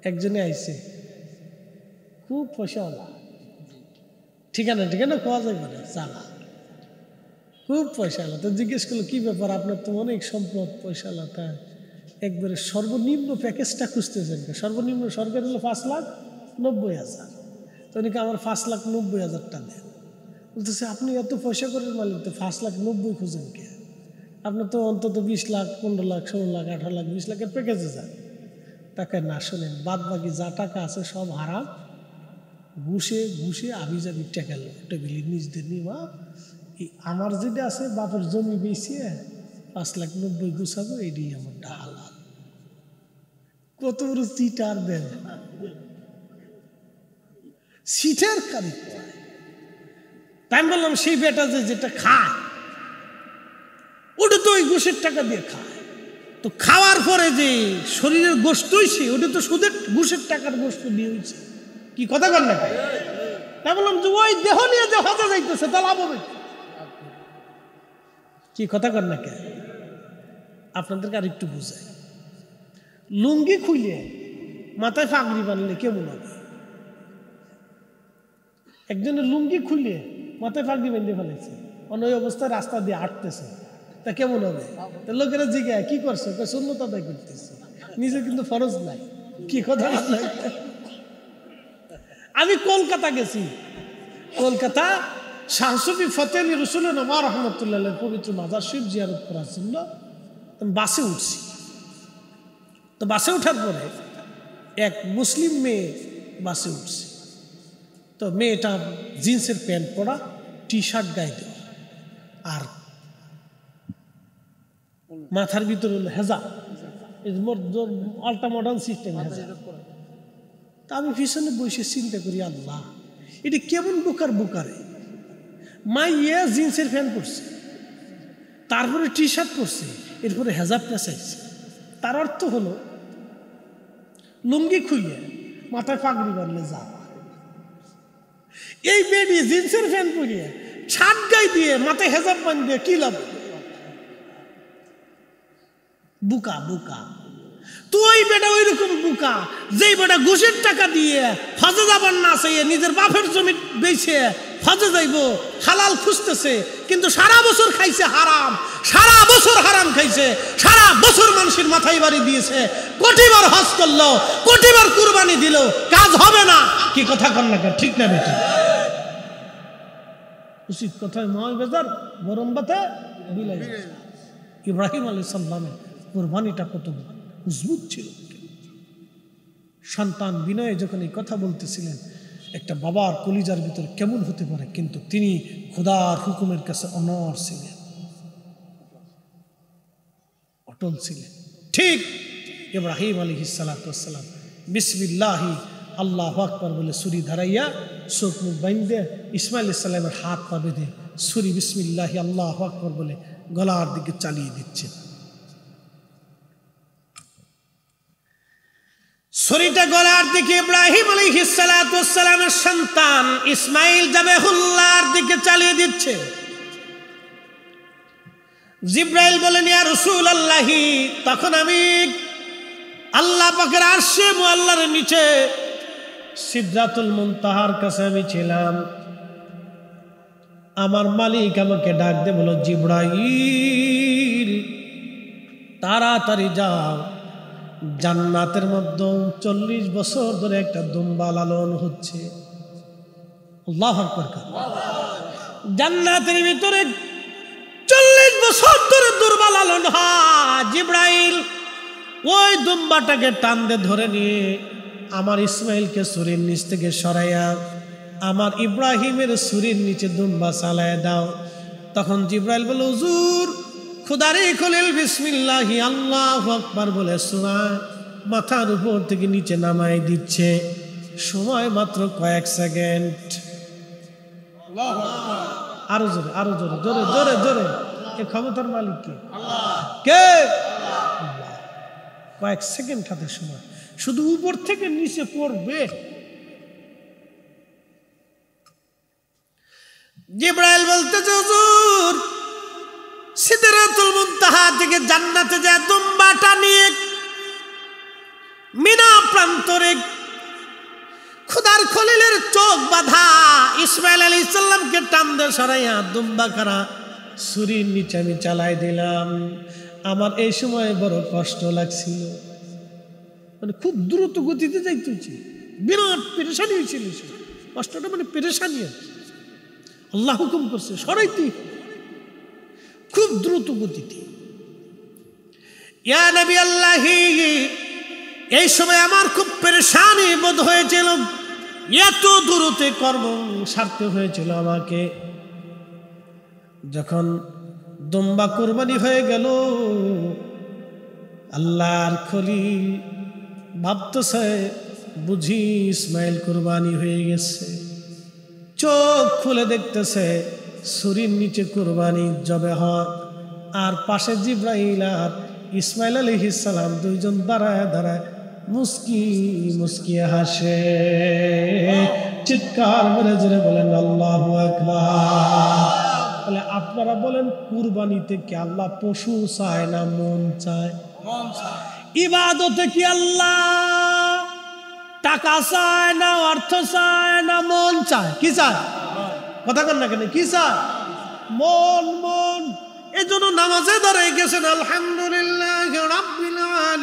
একজনে আইছে খুব পয়সাওয়ালা ঠিকানা ঠিকানা কোয়া যাবে না চালা খুব পয়সা তো জিজ্ঞেস করলো কী ব্যাপার আপনার তো অনেক সম্পদ পয়সা তা একবারে সর্বনিম্ন প্যাকেজটা খুঁজতেছেন সর্বনিম্ন সরকার হলো পাঁচ লাখ নব্বই হাজার তো উনিকে আমার পাঁচ লাখ নব্বই হাজারটা দেন বলতেছে আপনি এত পয়সা করেন মালিক তো পাঁচ লাখ নব্বই খুঁজেন কে আপনার তো অন্তত বিশ লাখ পনেরো লাখ ষোলো লাখ আঠারো লাখ বিশ লাখের প্যাকেজে যান তাকে না শোনেন বাদ বাকি যা টাকা আছে সব হারাম ঘুষে ঘুষে আবি যাবি টেকাল একটা বিলি নিজদের নিমা এই আমার যদি আছে বাপের জমি বেঁচিয়ে পাঁচ লাখ নব্বই গুছাবো এটি আমার ডাল কত বড় সিট আর দেন সিটের কারি তাই বললাম সেই বেটা যে যেটা খায় ওটা তো ওই গোষের টাকা দিয়ে খায় তো খাওয়ার পরে যে শরীরের গোষ্ঠই সে ওটা তো সুদের গোষের টাকার গোষ্ঠ দিয়ে হয়েছে কি কথা কর না না বললাম যে ওই দেহ নিয়ে যে হজে যাইতেছে তা লাভ হবে কি কথা কর না কে আপনাদেরকে আর একটু বুঝাই লুঙ্গি খুলে মাথায় ফাগড়ি বানলে কেমন হবে একজনের লুঙ্গি খুলে মাথায় ফাগড়ি বেঁধে ফেলেছে অন্য ওই অবস্থায় রাস্তা দিয়ে হাঁটতেছে তা কেমন হবে তা লোকেরা জিজ্ঞাসা কি করছে শূন্যতা আদায় করতেছে নিজে কিন্তু ফরজ নাই কি কথা বলে আমি কলকাতা গেছি কলকাতা শাহসুফি ফতে আলী রসুল রহমতুল্লাহ পবিত্র মাজার শিব জিয়ারত করার জন্য বাসে উঠছি তো বাসে ওঠার পরে এক মুসলিম মেয়ে বাসে উঠছে তো মেয়েটা জিন্সের প্যান্ট পরা টি শার্ট গায়ে দেওয়া আর মাথার ভিতরে হলো হেজা আল্ট্রা মডার্ন সিস্টেম হেজা তা আমি পিছনে বসে চিন্তা করি আল্লাহ এটা কেমন বোকার বোকারে মাই ইয়ে জিন্সের প্যান্ট পরছে তারপরে টি শার্ট পরছে এরপরে হেজাব চাইছে তার অর্থ হলো লুঙ্গি খুইয়ে মাথায় পাগড়ি বানলে যা এই বেডি জিন্সের প্যান্ট পরিয়ে ছাদ গাই দিয়ে মাথায় হেজাব বান দিয়ে কি লাভ বুকা বুকা তুই বেটা ওই রকম বোকা যেই বেটা ঘুষের টাকা দিয়ে ফাজে যাবার না চাইয়ে নিজের বাপের জমি বেছে ফাজে যাইব হালাল খুঁজতেছে কিন্তু সারা বছর খাইছে হারাম সারা বছর হারাম খাইছে সারা বছর মানুষের মাথায় বাড়ি দিয়েছে কোটিবার হজ করলো কোটিবার কুরবানি দিল কাজ হবে না কি কথা কর না ঠিক না বেটি উচিত কথা নয় বেজার গরম বাতে ইব্রাহিম আলী সাল্লামের কোরবানিটা কত বড় মজবুত ছিল সন্তান বিনয়ে যখন এই কথা বলতেছিলেন একটা বাবার কলিজার ভিতরে কেমন হতে পারে কিন্তু তিনি খোদার হুকুমের কাছে অনর ছিলেন অটল ছিলেন ঠিক ইব্রাহিম আলী হিসালাতাম বিসমিল্লাহি আল্লাহ আকবর বলে সুরি ধারাইয়া চোখ মুখ বাইন্দে ইসমাইল ইসলামের হাত পা বেঁধে সুরি বিসমিল্লাহি আল্লাহ আকবর বলে গলার দিকে চালিয়ে দিচ্ছেন ছুরিটা গলার দিকে ইব্রাহিম আলী সালামের সন্তান ইসমাইল জাবেহুল্লার দিকে চালিয়ে দিচ্ছে জিব্রাইল বলেন ইয়া রসুল আল্লাহি তখন আমি আল্লাহ পাকের আরশে আল্লাহর নিচে সিদ্ধাতুল মুনতাহার কাছে আমি ছিলাম আমার মালিক আমাকে ডাক দে বলো জিব্রাইল তাড়াতাড়ি যাও জান্নাতের মধ্যে চল্লিশ বছর ধরে একটা দুম্বা লালন হচ্ছে জান্নাতের ভিতরে চল্লিশ বছর ধরে দুর্বা লালন হয় জিব্রাইল ওই দুম্বাটাকে টানতে ধরে নিয়ে আমার ইসমাইলকে সুরের নিচ থেকে সরাইয়া আমার ইব্রাহিমের সুরের নিচে দুম্বা চালায় দাও তখন জিব্রাইল বলে হুজুর খুদারে খলিল বিসমিল্লাহ আল্লাহ আকবার বলে সোনা মাথার উপর থেকে নিচে নামাই দিচ্ছে সময় মাত্র কয়েক সেকেন্ড আরো জোরে আরো জোরে জোরে জোরে জোরে এ ক্ষমতার মালিক কে কে কয়েক সেকেন্ড হাতে সময় শুধু উপর থেকে নিচে পড়বে জিব্রাইল বলতে হুজুর সিদরাতুল মুনতাহা থেকে জান্নাতে যায় দুম্বাটা নিয়ে মিনা প্রান্তরে খুদার খলিলের চোখ বাধা ইসমাইল আলী ইসাল্লামকে টান্দে সরাইয়া দুম্বা করা ছুরির নিচে আমি চালাই দিলাম আমার এই সময় বড় কষ্ট লাগছিল মানে খুব দ্রুত গতিতে যাইতেছি হচ্ছে বিরাট পেরেশানি হয়েছিল কষ্টটা মানে পেরেশানি আল্লাহ হুকুম করছে সরাইতে খুব দ্রুত গতিতে ইয়া নবী আল্লাহি এই সময় আমার খুব পেরেশানি বোধ হয়েছিল এত দূরতে কর্ম সারতে হয়েছিল আমাকে যখন দুম্বা কোরবানি হয়ে গেল আল্লাহর খলি ভাবতেছে বুঝি ইসমাইল কোরবানি হয়ে গেছে চোখ খুলে দেখতেছে শরীর নিচে কোরবানি জবে হক আর পাশে জিব্রাহিল আর ইসমাইল আলী ইসালাম দুইজন দাঁড়ায় দাঁড়ায় মুস্কি মুস্কি হাসে চিৎকার বলে জোরে বলেন আল্লাহ তাহলে আপনারা বলেন কুরবানিতে কি আল্লাহ পশু চায় না মন চায় ইবাদতে কি আল্লাহ টাকা চায় না অর্থ চায় না মন চায় কি চায় কথা কন না কেন কি চা মন মন এই জন্য নামাজে দাঁড়াই গেছেন আলহামদুলিল্লাহ আর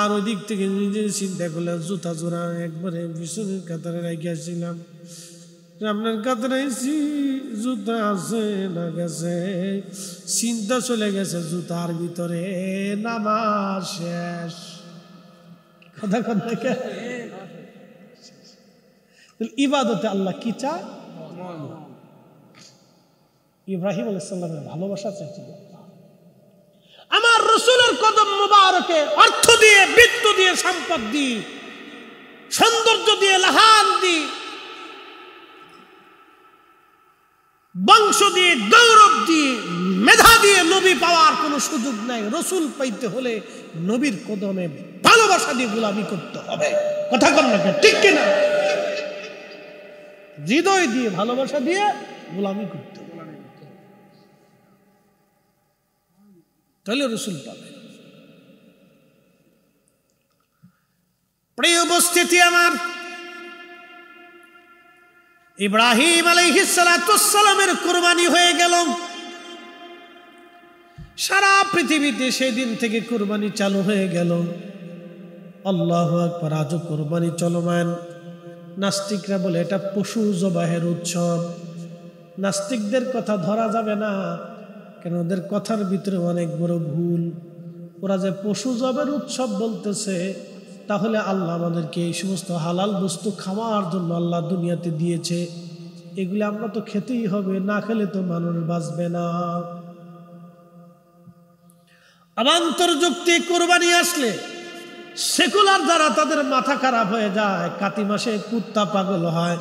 আর ওই দিক থেকে নিজে চিন্তা করলাম জুতা জোড়া একবারে পিছনের কাতারে রাখিয়াছিলাম আপনার কাতারে জুতা আছে না গেছে চিন্তা চলে গেছে জুতার ভিতরে নামা শেষ কথা ইবাদতে আল্লাহ কি চায় ইব্রাহিম আলাইসাল্লামের ভালোবাসা চাইছিল আমার রসুলের কদম মুবারকে অর্থ দিয়ে বৃত্ত দিয়ে সম্পদ দি সৌন্দর্য দিয়ে লাহান দি বংশ দিয়ে গৌরব দিয়ে মেধা দিয়ে নবী পাওয়ার কোনো সুযোগ নাই রসুল পাইতে হলে নবীর কদমে ভালোবাসা দিয়ে গুলামি করতে হবে কথা কর না ঠিক কিনা হৃদয় দিয়ে ভালোবাসা দিয়ে গুলামি করতে তাহলে রসুল পাবে প্রিয় উপস্থিতি আমার ইব্রাহিম আলাইহিস সালামের কুরবানি হয়ে গেল সারা পৃথিবীতে সেদিন দিন থেকে কোরবানি চালু হয়ে গেল আল্লাহ একবার আজও কোরবানি চলমান নাস্তিকরা বলে এটা পশু জবাহের উৎসব নাস্তিকদের কথা ধরা যাবে না কেন ওদের কথার ভিতরে অনেক বড় ভুল ওরা যে পশু জবের উৎসব বলতেছে তাহলে আল্লাহ আমাদেরকে এই সমস্ত হালাল বস্তু খাওয়ার জন্য আল্লাহ দুনিয়াতে দিয়েছে এগুলো আমরা তো খেতেই হবে না খেলে তো মানুষ বাঁচবে না আবান্তর যুক্তি কোরবানি আসলে সেকুলার দ্বারা তাদের মাথা খারাপ হয়ে যায় কাতি মাসে কুত্তা পাগল হয়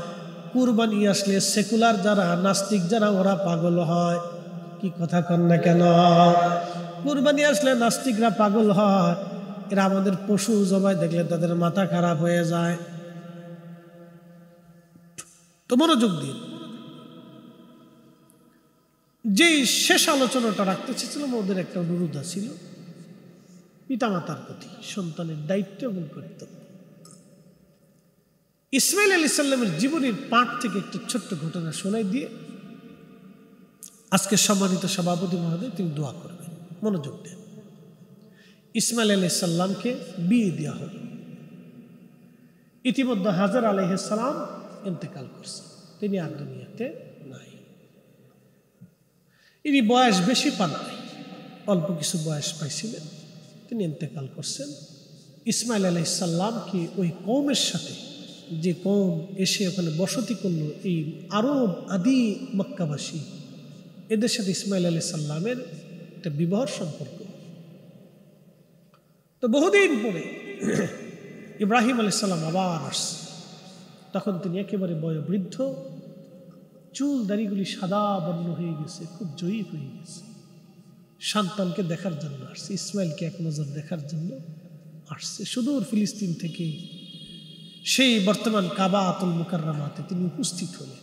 কুরবানি আসলে সেকুলার যারা নাস্তিক যারা ওরা পাগল হয় কি কথা কন না কেন কুরবানি আসলে নাস্তিকরা পাগল হয় এরা আমাদের পশু জবাই দেখলে তাদের মাথা খারাপ হয়ে যায় তোমারও যোগ দিন যে শেষ আলোচনাটা রাখতে চেয়েছিলাম ওদের একটা অনুরোধ আছিল পিতামাতার প্রতি সন্তানের দায়িত্ব এবং কর্তব্য ইসমাইল আলী সাল্লামের জীবনের পাঠ থেকে একটি ছোট্ট ঘটনা শোনাই দিয়ে আজকে সম্মানিত সভাপতি মহোদয় তিনি দোয়া করবেন মনোযোগ দেন ইসমাইল আলি সাল্লামকে বিয়ে দেওয়া হল ইতিমধ্যে হাজার আলহ সালাম ইন্তেকাল করছে তিনি আর দুনিয়াতে ইনি বয়স বেশি পান নাই অল্প কিছু বয়স পাইছিলেন তিনি ইন্তেকাল করছেন ইসমাইল আলাইসাল্লাম কি ওই কৌমের সাথে যে কম এসে ওখানে বসতি করলো এই আরব আদি মক্কাবাসী এদের সাথে ইসমাইল আলি সাল্লামের একটা বিবাহ সম্পর্ক তো বহুদিন পরে ইব্রাহিম আলি সাল্লাম আবার আসছে তখন তিনি একেবারে বয়োবৃদ্ধ চুল দাড়িগুলি সাদা বর্ণ হয়ে গেছে খুব জয়ী হয়ে গেছে সন্তানকে দেখার জন্য আসছে ইসমাইলকে এক নজর দেখার জন্য আসছে সুদূর ফিলিস্তিন থেকে সেই বর্তমান কাবা আতুল মুকাররামাতে তিনি উপস্থিত হলেন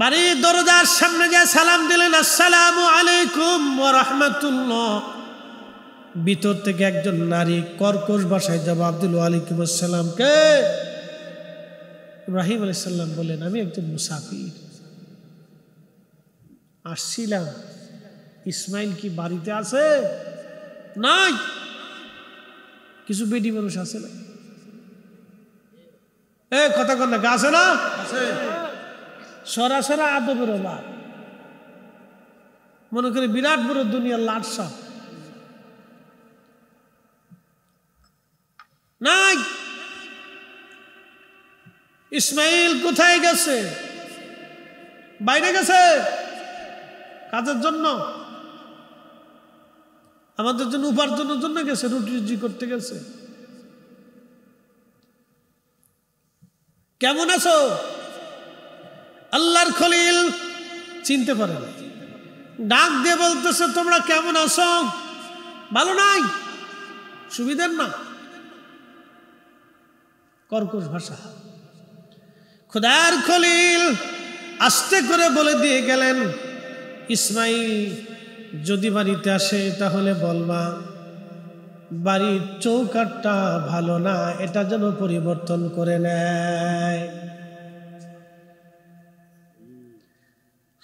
বাড়ির দরজার সামনে যা সালাম দিলেন আসসালাম আলাইকুম রহমতুল্লাহ ভিতর থেকে একজন নারী কর্কশ বাসায় জবাব দিল আলাইকুম আসসালাম কে ইব্রাহিম আলাইসাল্লাম বলেন আমি একজন মুসাফির আসছিলাম ইসমাইল কি বাড়িতে আছে নাই কিছু বেডি মানুষ আছে না এ কথা কথা না আছে না সরাসরা আদবের অভাব মনে করি বিরাট বড় দুনিয়ার লাটসা নাই ইসমাইল কোথায় গেছে বাইরে গেছে কাজের জন্য আমাদের জন্য উপার্জনের জন্য গেছে রুটি রুজি করতে গেছে কেমন আছো আল্লাহর খলিল চিনতে পারে ডাক দিয়ে বলতেছে তোমরা কেমন আছো ভালো নাই সুবিধার না কর্কশ ভাষা খুদার খলিল আস্তে করে বলে দিয়ে গেলেন ইসমাইল যদি বাড়িতে আসে তাহলে বলবা বাড়ির চৌকাটটা ভালো না এটা যেন পরিবর্তন করে নেয়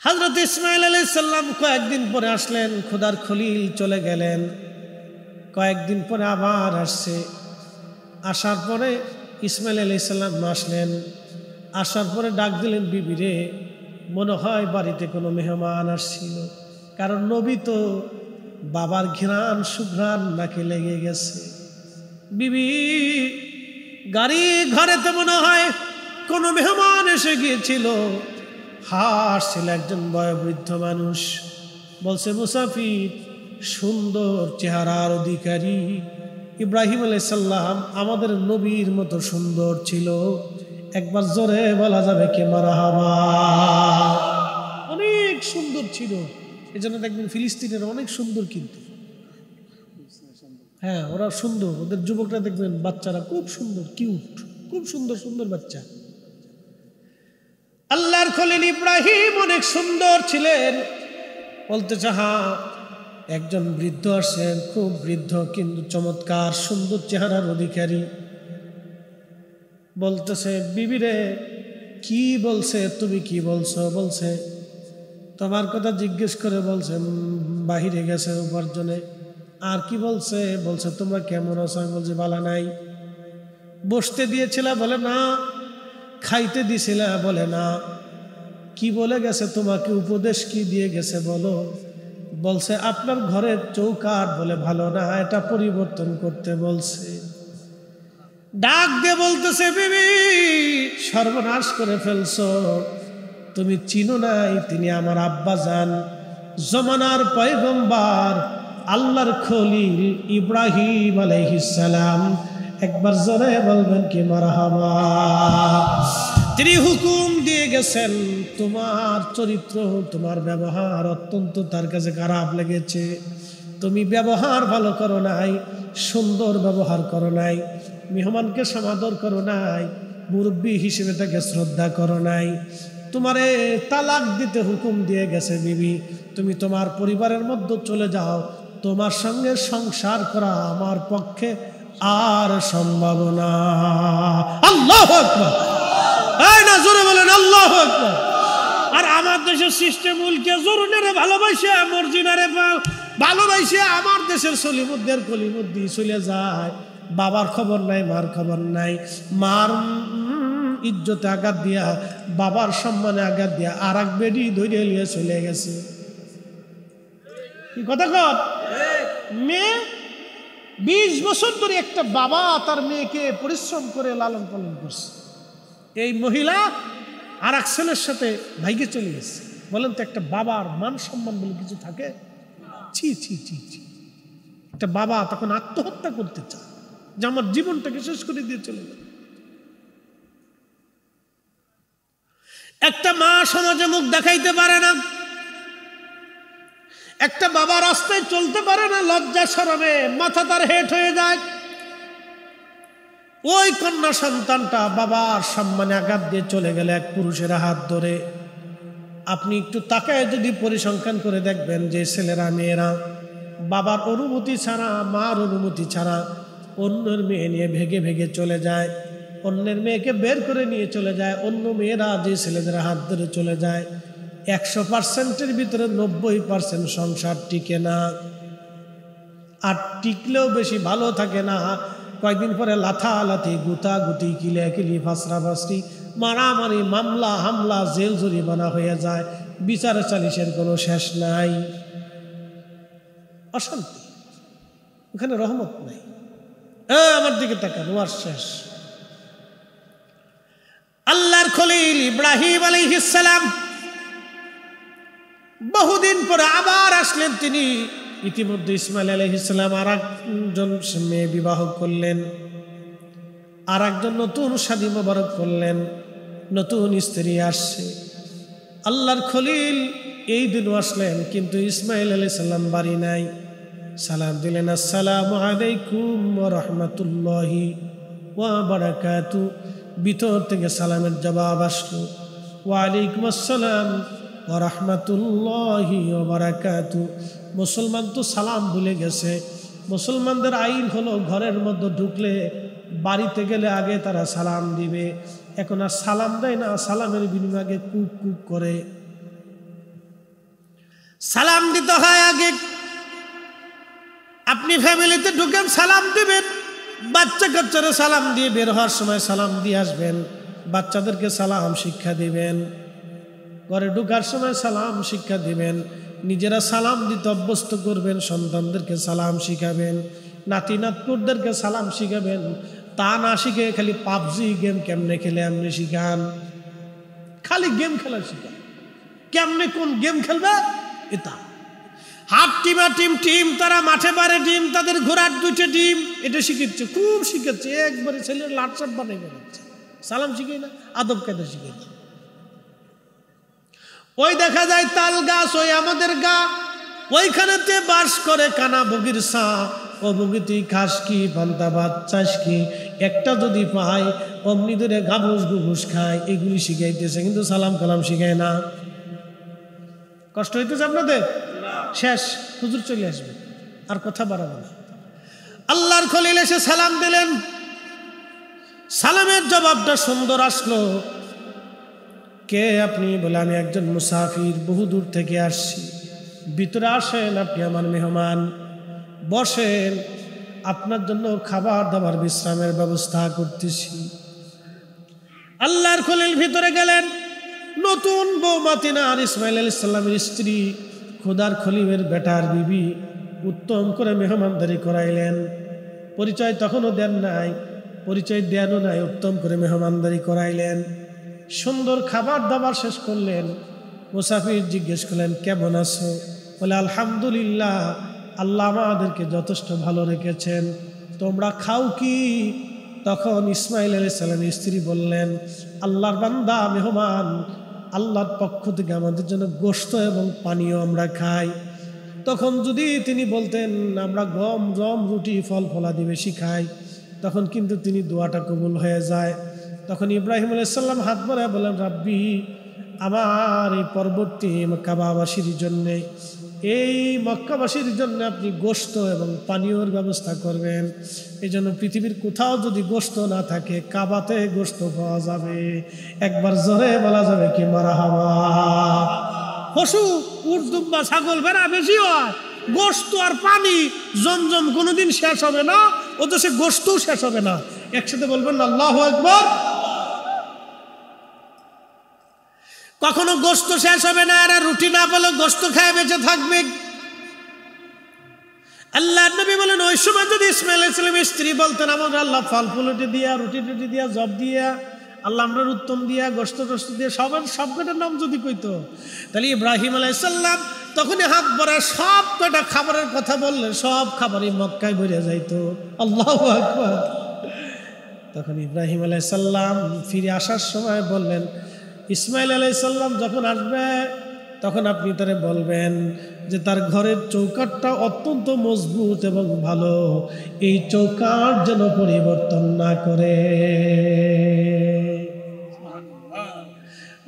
হজরত ইসমাইল আলী সাল্লাম কয়েকদিন পরে আসলেন খুদার খলিল চলে গেলেন কয়েকদিন পরে আবার আসছে আসার পরে ইসমাইল আলি সাল্লাম আসলেন আসার পরে ডাক দিলেন বিবি রে মনে হয় বাড়িতে কোনো মেহমান আসছিল কারণ নবী তো বাবার ঘ্রাণ সুঘ্রাণ নাকি লেগে গেছে বিবি গাড়ি ঘরেতে মনে হয় কোনো মেহমান এসে গিয়েছিল হাসছিল একজন বয়বৃদ্ধ মানুষ বলছে মুসাফির সুন্দর চেহারার অধিকারী ইব্রাহিম আলাইসাল্লাম আমাদের নবীর মতো সুন্দর ছিল একবার জোরে বলা যাবে কে মারাহাবা অনেক সুন্দর ছিল এজন্য দেখবেন ফিলিস্তিনের অনেক সুন্দর কিন্তু হ্যাঁ ওরা সুন্দর ওদের যুবকরা দেখবেন বাচ্চারা খুব সুন্দর কিউট খুব সুন্দর সুন্দর বাচ্চা আল্লাহর খলিল ইব্রাহিম অনেক সুন্দর ছিলেন বলতে হ্যাঁ একজন বৃদ্ধ আসেন খুব বৃদ্ধ কিন্তু চমৎকার সুন্দর চেহারার অধিকারী বলতেছে বিবিরে কি বলছে তুমি কি বলছো বলছে তোমার কথা জিজ্ঞেস করে বলছে বাহিরে গেছে উপার্জনে আর কি বলছে বলছে তোমরা কেমন আছো আমি বলছি বালা নাই বসতে দিয়েছিল বলে না খাইতে দিছিল বলে না কি বলে গেছে তোমাকে উপদেশ কি দিয়ে গেছে বলো বলছে আপনার ঘরের চৌকাট বলে ভালো না এটা পরিবর্তন করতে বলছে ডাক দিয়ে বলতেছে বিবি সর্বনাশ করে ফেলছ তুমি চিনো নাই তিনি আমার আব্বা যান জমানার পয়গম্বার আল্লাহর খলিল ইব্রাহিম আলহিসাম একবার জোরে বলবেন কি মারহাবা তিনি হুকুম দিয়ে গেছেন তোমার চরিত্র তোমার ব্যবহার অত্যন্ত তার কাছে খারাপ লেগেছে তুমি ব্যবহার ভালো করো নাই সুন্দর ব্যবহার করো নাই মেহমানকে সমাদর করো নাই মুরব্বী হিসেবে তাকে শ্রদ্ধা করো নাই তোমারে তালাক দিতে হুকুম দিয়ে গেছে বিবি তুমি তোমার পরিবারের মধ্যে চলে যাও তোমার সঙ্গে সংসার করা আমার পক্ষে আর সম্ভাবনা আল্লাহ না জোরে বলেন আল্লাহ আর আমার দেশের সিস্টেম উল্কে জরুনের ভালোবাসে মর্জিনারে ভালোবাসে আমার দেশের সলিমুদ্দের কলিমুদ্দি চলে যায় বাবার খবর নাই মার খবর নাই মার ইজ্জতে আঘাত দিয়া বাবার সম্মানে আঘাত দিয়া আর এক বেডি ধৈর্য নিয়ে চলে গেছে কি কথা কর মেয়ে বিশ বছর ধরে একটা বাবা তার মেয়েকে পরিশ্রম করে লালন পালন করছে এই মহিলা আর এক ছেলের সাথে ভাইকে চলে গেছে বলেন তো একটা বাবার মান সম্মান বলে কিছু থাকে ছি ছি ছি ছি একটা বাবা তখন আত্মহত্যা করতে চায় যে আমার জীবনটাকে শেষ করে দিয়ে চলে একটা মা সমাজে মুখ দেখাইতে পারে না একটা বাবা রাস্তায় চলতে পারে না লজ্জা সরবে মাথা তার হেট হয়ে যায় ওই কন্যা সন্তানটা বাবার সম্মানে আঘাত দিয়ে চলে গেলে এক পুরুষের হাত ধরে আপনি একটু তাকায় যদি পরিসংখ্যান করে দেখবেন যে ছেলেরা মেয়েরা বাবার অনুমতি ছাড়া মার অনুমতি ছাড়া অন্যের মেয়ে নিয়ে ভেগে ভেগে চলে যায় অন্যের মেয়েকে বের করে নিয়ে চলে যায় অন্য মেয়েরা যে ছেলেদের হাত ধরে চলে যায় একশো পার্সেন্টের ভিতরে নব্বই পার্সেন্ট সংসার টিকে না আর টিকলেও বেশি ভালো থাকে না কয়েকদিন পরে লাথালাথি কিলি ফাঁসরা ফাঁসরি মারামারি মামলা হামলা জেল জরিমানা হয়ে যায় বিচার চালিশের কোনো শেষ নাই অশান্তি ওখানে রহমত নাই হ্যাঁ, আমার দিকে তাকান ওয়ার শেষ আল্লাহর খলিল ইব্রাহিম আলাইহিসালাম বহুদিন পরে আবার আসলেন তিনি ইতিমধ্যে ইসমাইল আলহিসাম আর একজন মেয়ে বিবাহ করলেন আর একজন নতুন স্বাধীন মোবারক করলেন নতুন স্ত্রী আসছে আল্লাহর খলিল এই দিনও আসলেন কিন্তু ইসমাইল আলি সাল্লাম বাড়ি নাই সালাম দিলেন আসসালামু আলাইকুম রহমতুল্লাহি ওয়া বারাকাতু ভিতর থেকে সালামের জবাব আসলো ওয়ালাইকুম আসসালাম ওয়া রহমতুল্লাহি ওয়া মুসলমান তো সালাম ভুলে গেছে মুসলমানদের আইন হলো ঘরের মধ্যে ঢুকলে বাড়িতে গেলে আগে তারা সালাম দিবে এখন আর সালাম দেয় না সালামের বিনিময়ে কুক কুক করে সালাম দিতে হয় আগে আপনি ফ্যামিলিতে ঢুকেন সালাম দিবেন বাচ্চা কাচ্চারা সালাম দিয়ে বের হওয়ার সময় সালাম দিয়ে আসবেন বাচ্চাদেরকে সালাম শিক্ষা দিবেন ঘরে ঢুকার সময় সালাম শিক্ষা দিবেন নিজেরা সালাম দিতে অভ্যস্ত করবেন সন্তানদেরকে সালাম শিখাবেন নাতি নাতপুরদেরকে সালাম শিখাবেন তা না শিখে খালি পাবজি গেম কেমনে খেলে আপনি শিখান খালি গেম খেলা শিখান কেমনে কোন গেম খেলবে এটা হাত টিমা টিম টিম তারা মাঠে পারে ডিম তাদের ঘোড়ার দুইটা ডিম এটা শিখেচ্ছে খুব শিখেচ্ছে একবারে ছেলের লাটসাপ বানাই বেড়াচ্ছে সালাম শিখে না আদব কায়দা শিখেছে ওই দেখা যায় তাল গাছ ওই আমাদের গা ওইখানেতে বাস করে কানা বগির সা ও বগিতি খাস কি পান্তা ভাত চাস কি একটা যদি পাই অমনি ধরে গাবুস গুবুস খায় এগুলি শিখাইতেছে কিন্তু সালাম কালাম শিখায় না কষ্ট হইতেছে আপনাদের শেষ হুজুর চলে আসবে আর কথা বাড়াবো না আল্লাহর খলিল এসে সালাম দিলেন সালামের জবাবটা সুন্দর আসলো কে আপনি বলে আমি একজন মুসাফির বহু দূর থেকে আসছি ভিতরে আসেন আপনি আমার মেহমান বসেন আপনার জন্য খাবার দাবার বিশ্রামের ব্যবস্থা করতেছি আল্লাহর খলিল ভিতরে গেলেন নতুন বৌমাতিনার ইসমাইল আলাইসাল্লামের স্ত্রী খুদার খলিমের বেটার বিবি উত্তম করে মেহমানদারি করাইলেন পরিচয় তখনও দেন নাই পরিচয় দেনও নাই উত্তম করে মেহমানদারি করাইলেন সুন্দর খাবার দাবার শেষ করলেন মুসাফির জিজ্ঞেস করলেন কেমন আছো বলে আলহামদুলিল্লাহ আল্লাহ আমাদেরকে যথেষ্ট ভালো রেখেছেন তোমরা খাও কি তখন ইসমাইল আলি সালাম স্ত্রী বললেন আল্লাহর বান্দা মেহমান আল্লাহর পক্ষ থেকে আমাদের জন্য গোস্ত এবং পানীয় আমরা খাই তখন যদি তিনি বলতেন আমরা গম জম রুটি ফল ফলাদি বেশি খাই তখন কিন্তু তিনি দোয়াটা কবুল হয়ে যায় তখন ইব্রাহিম আলাইসাল্লাম হাত বলে বলেন রাব্বি আমার এই পর্বতটি কাবাবাসীর জন্যে এই মক্কাবাসীর জন্য আপনি গোস্ত এবং পানীয়র ব্যবস্থা করবেন এই জন্য পৃথিবীর কোথাও যদি গোস্ত না থাকে কাবাতে গোস্ত পাওয়া যাবে একবার জোরে বলা যাবে কি মারা হাওয়া পশু উর্দুম্বা ছাগল ভেড়া বেশি হয় গোস্ত আর পানি জমজম কোনোদিন শেষ হবে না সে গোস্তও শেষ হবে না একসাথে বলবেন আল্লাহ একবার কখনো গোস্ত শেষ হবে না আর রুটি না পেলেও গোস্ত খায় বেঁচে থাকবে আল্লাহ নবী বলেন ওই সময় যদি ইসমাইল ইসলাম স্ত্রী বলতেন আমাদের আল্লাহ ফল ফুলটি দিয়া রুটি টুটি দিয়া জব দিয়া আল্লাহ আমরার উত্তম দিয়া গোস্ত টোস্ত দিয়ে সবার সব কটার নাম যদি কইত তাহলে ইব্রাহিম আলাইসাল্লাম তখনই হাত ভরা সব কটা খাবারের কথা বললে সব খাবারই মক্কায় ভরে যাইতো আল্লাহ তখন ইব্রাহিম আলাইসাল্লাম ফিরে আসার সময় বললেন ইসমাইল আলাইসাল্লাম যখন আসবে তখন আপনি তারে বলবেন যে তার ঘরের চৌকাটটা অত্যন্ত মজবুত এবং ভালো এই চৌকাট যেন পরিবর্তন না করে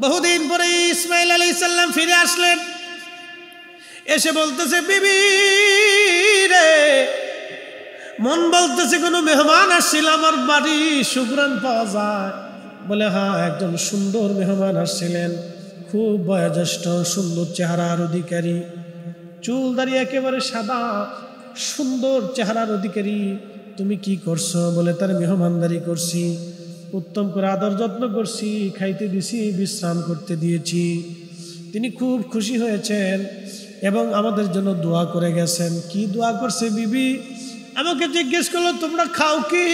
বহুদিন পরে ইসমাইল আলী সাল্লাম ফিরে আসলেন এসে বলতেছে বিবি রে মন বলতেছে কোনো মেহমান আসছিল আমার বাড়ি সুগ্রান পাওয়া যায় বলে হা একজন সুন্দর মেহমান আসছিলেন খুব বয়োজ্যেষ্ঠ সুন্দর চেহারার অধিকারী চুল দাঁড়িয়ে একেবারে সাদা সুন্দর চেহারার অধিকারী তুমি কি করছো বলে তার মেহমানদারি করছি উত্তম করে আদর যত্ন করছি খাইতে দিছি বিশ্রাম করতে দিয়েছি তিনি খুব খুশি হয়েছেন এবং আমাদের জন্য দোয়া করে গেছেন কি দোয়া করছে বিবি আমাকে জিজ্ঞেস করলো তোমরা খাও কি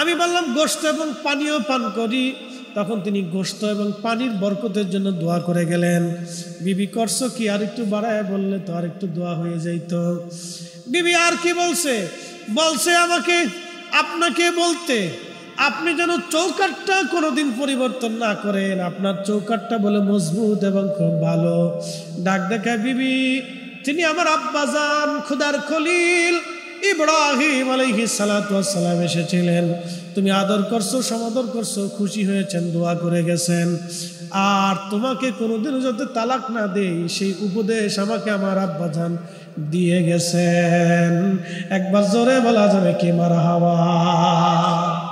আমি বললাম গোস্ত এবং পানীয় পান করি তখন তিনি গোস্ত এবং পানির বরকতের জন্য দোয়া করে গেলেন বিবি করছ কি আর একটু বাড়ায় বললে তো আর একটু দোয়া হয়ে যাইত বিবি আর কি বলছে বলছে আমাকে আপনাকে বলতে আপনি যেন চৌকাটটা কোনোদিন পরিবর্তন না করেন আপনার চৌকাটটা বলে মজবুত এবং খুব ভালো ডাক দেখা বিবি তিনি আমার আব্বাজান খুদার খলিল ইব্রাহিম আলহি সালাম এসেছিলেন তুমি আদর করছো সমাদর করছো খুশি হয়েছেন দোয়া করে গেছেন আর তোমাকে কোনোদিন যাতে তালাক না দেই সেই উপদেশ আমাকে আমার আব্বা দিয়ে গেছেন একবার জোরে বলা যাবে কি মারা হাওয়া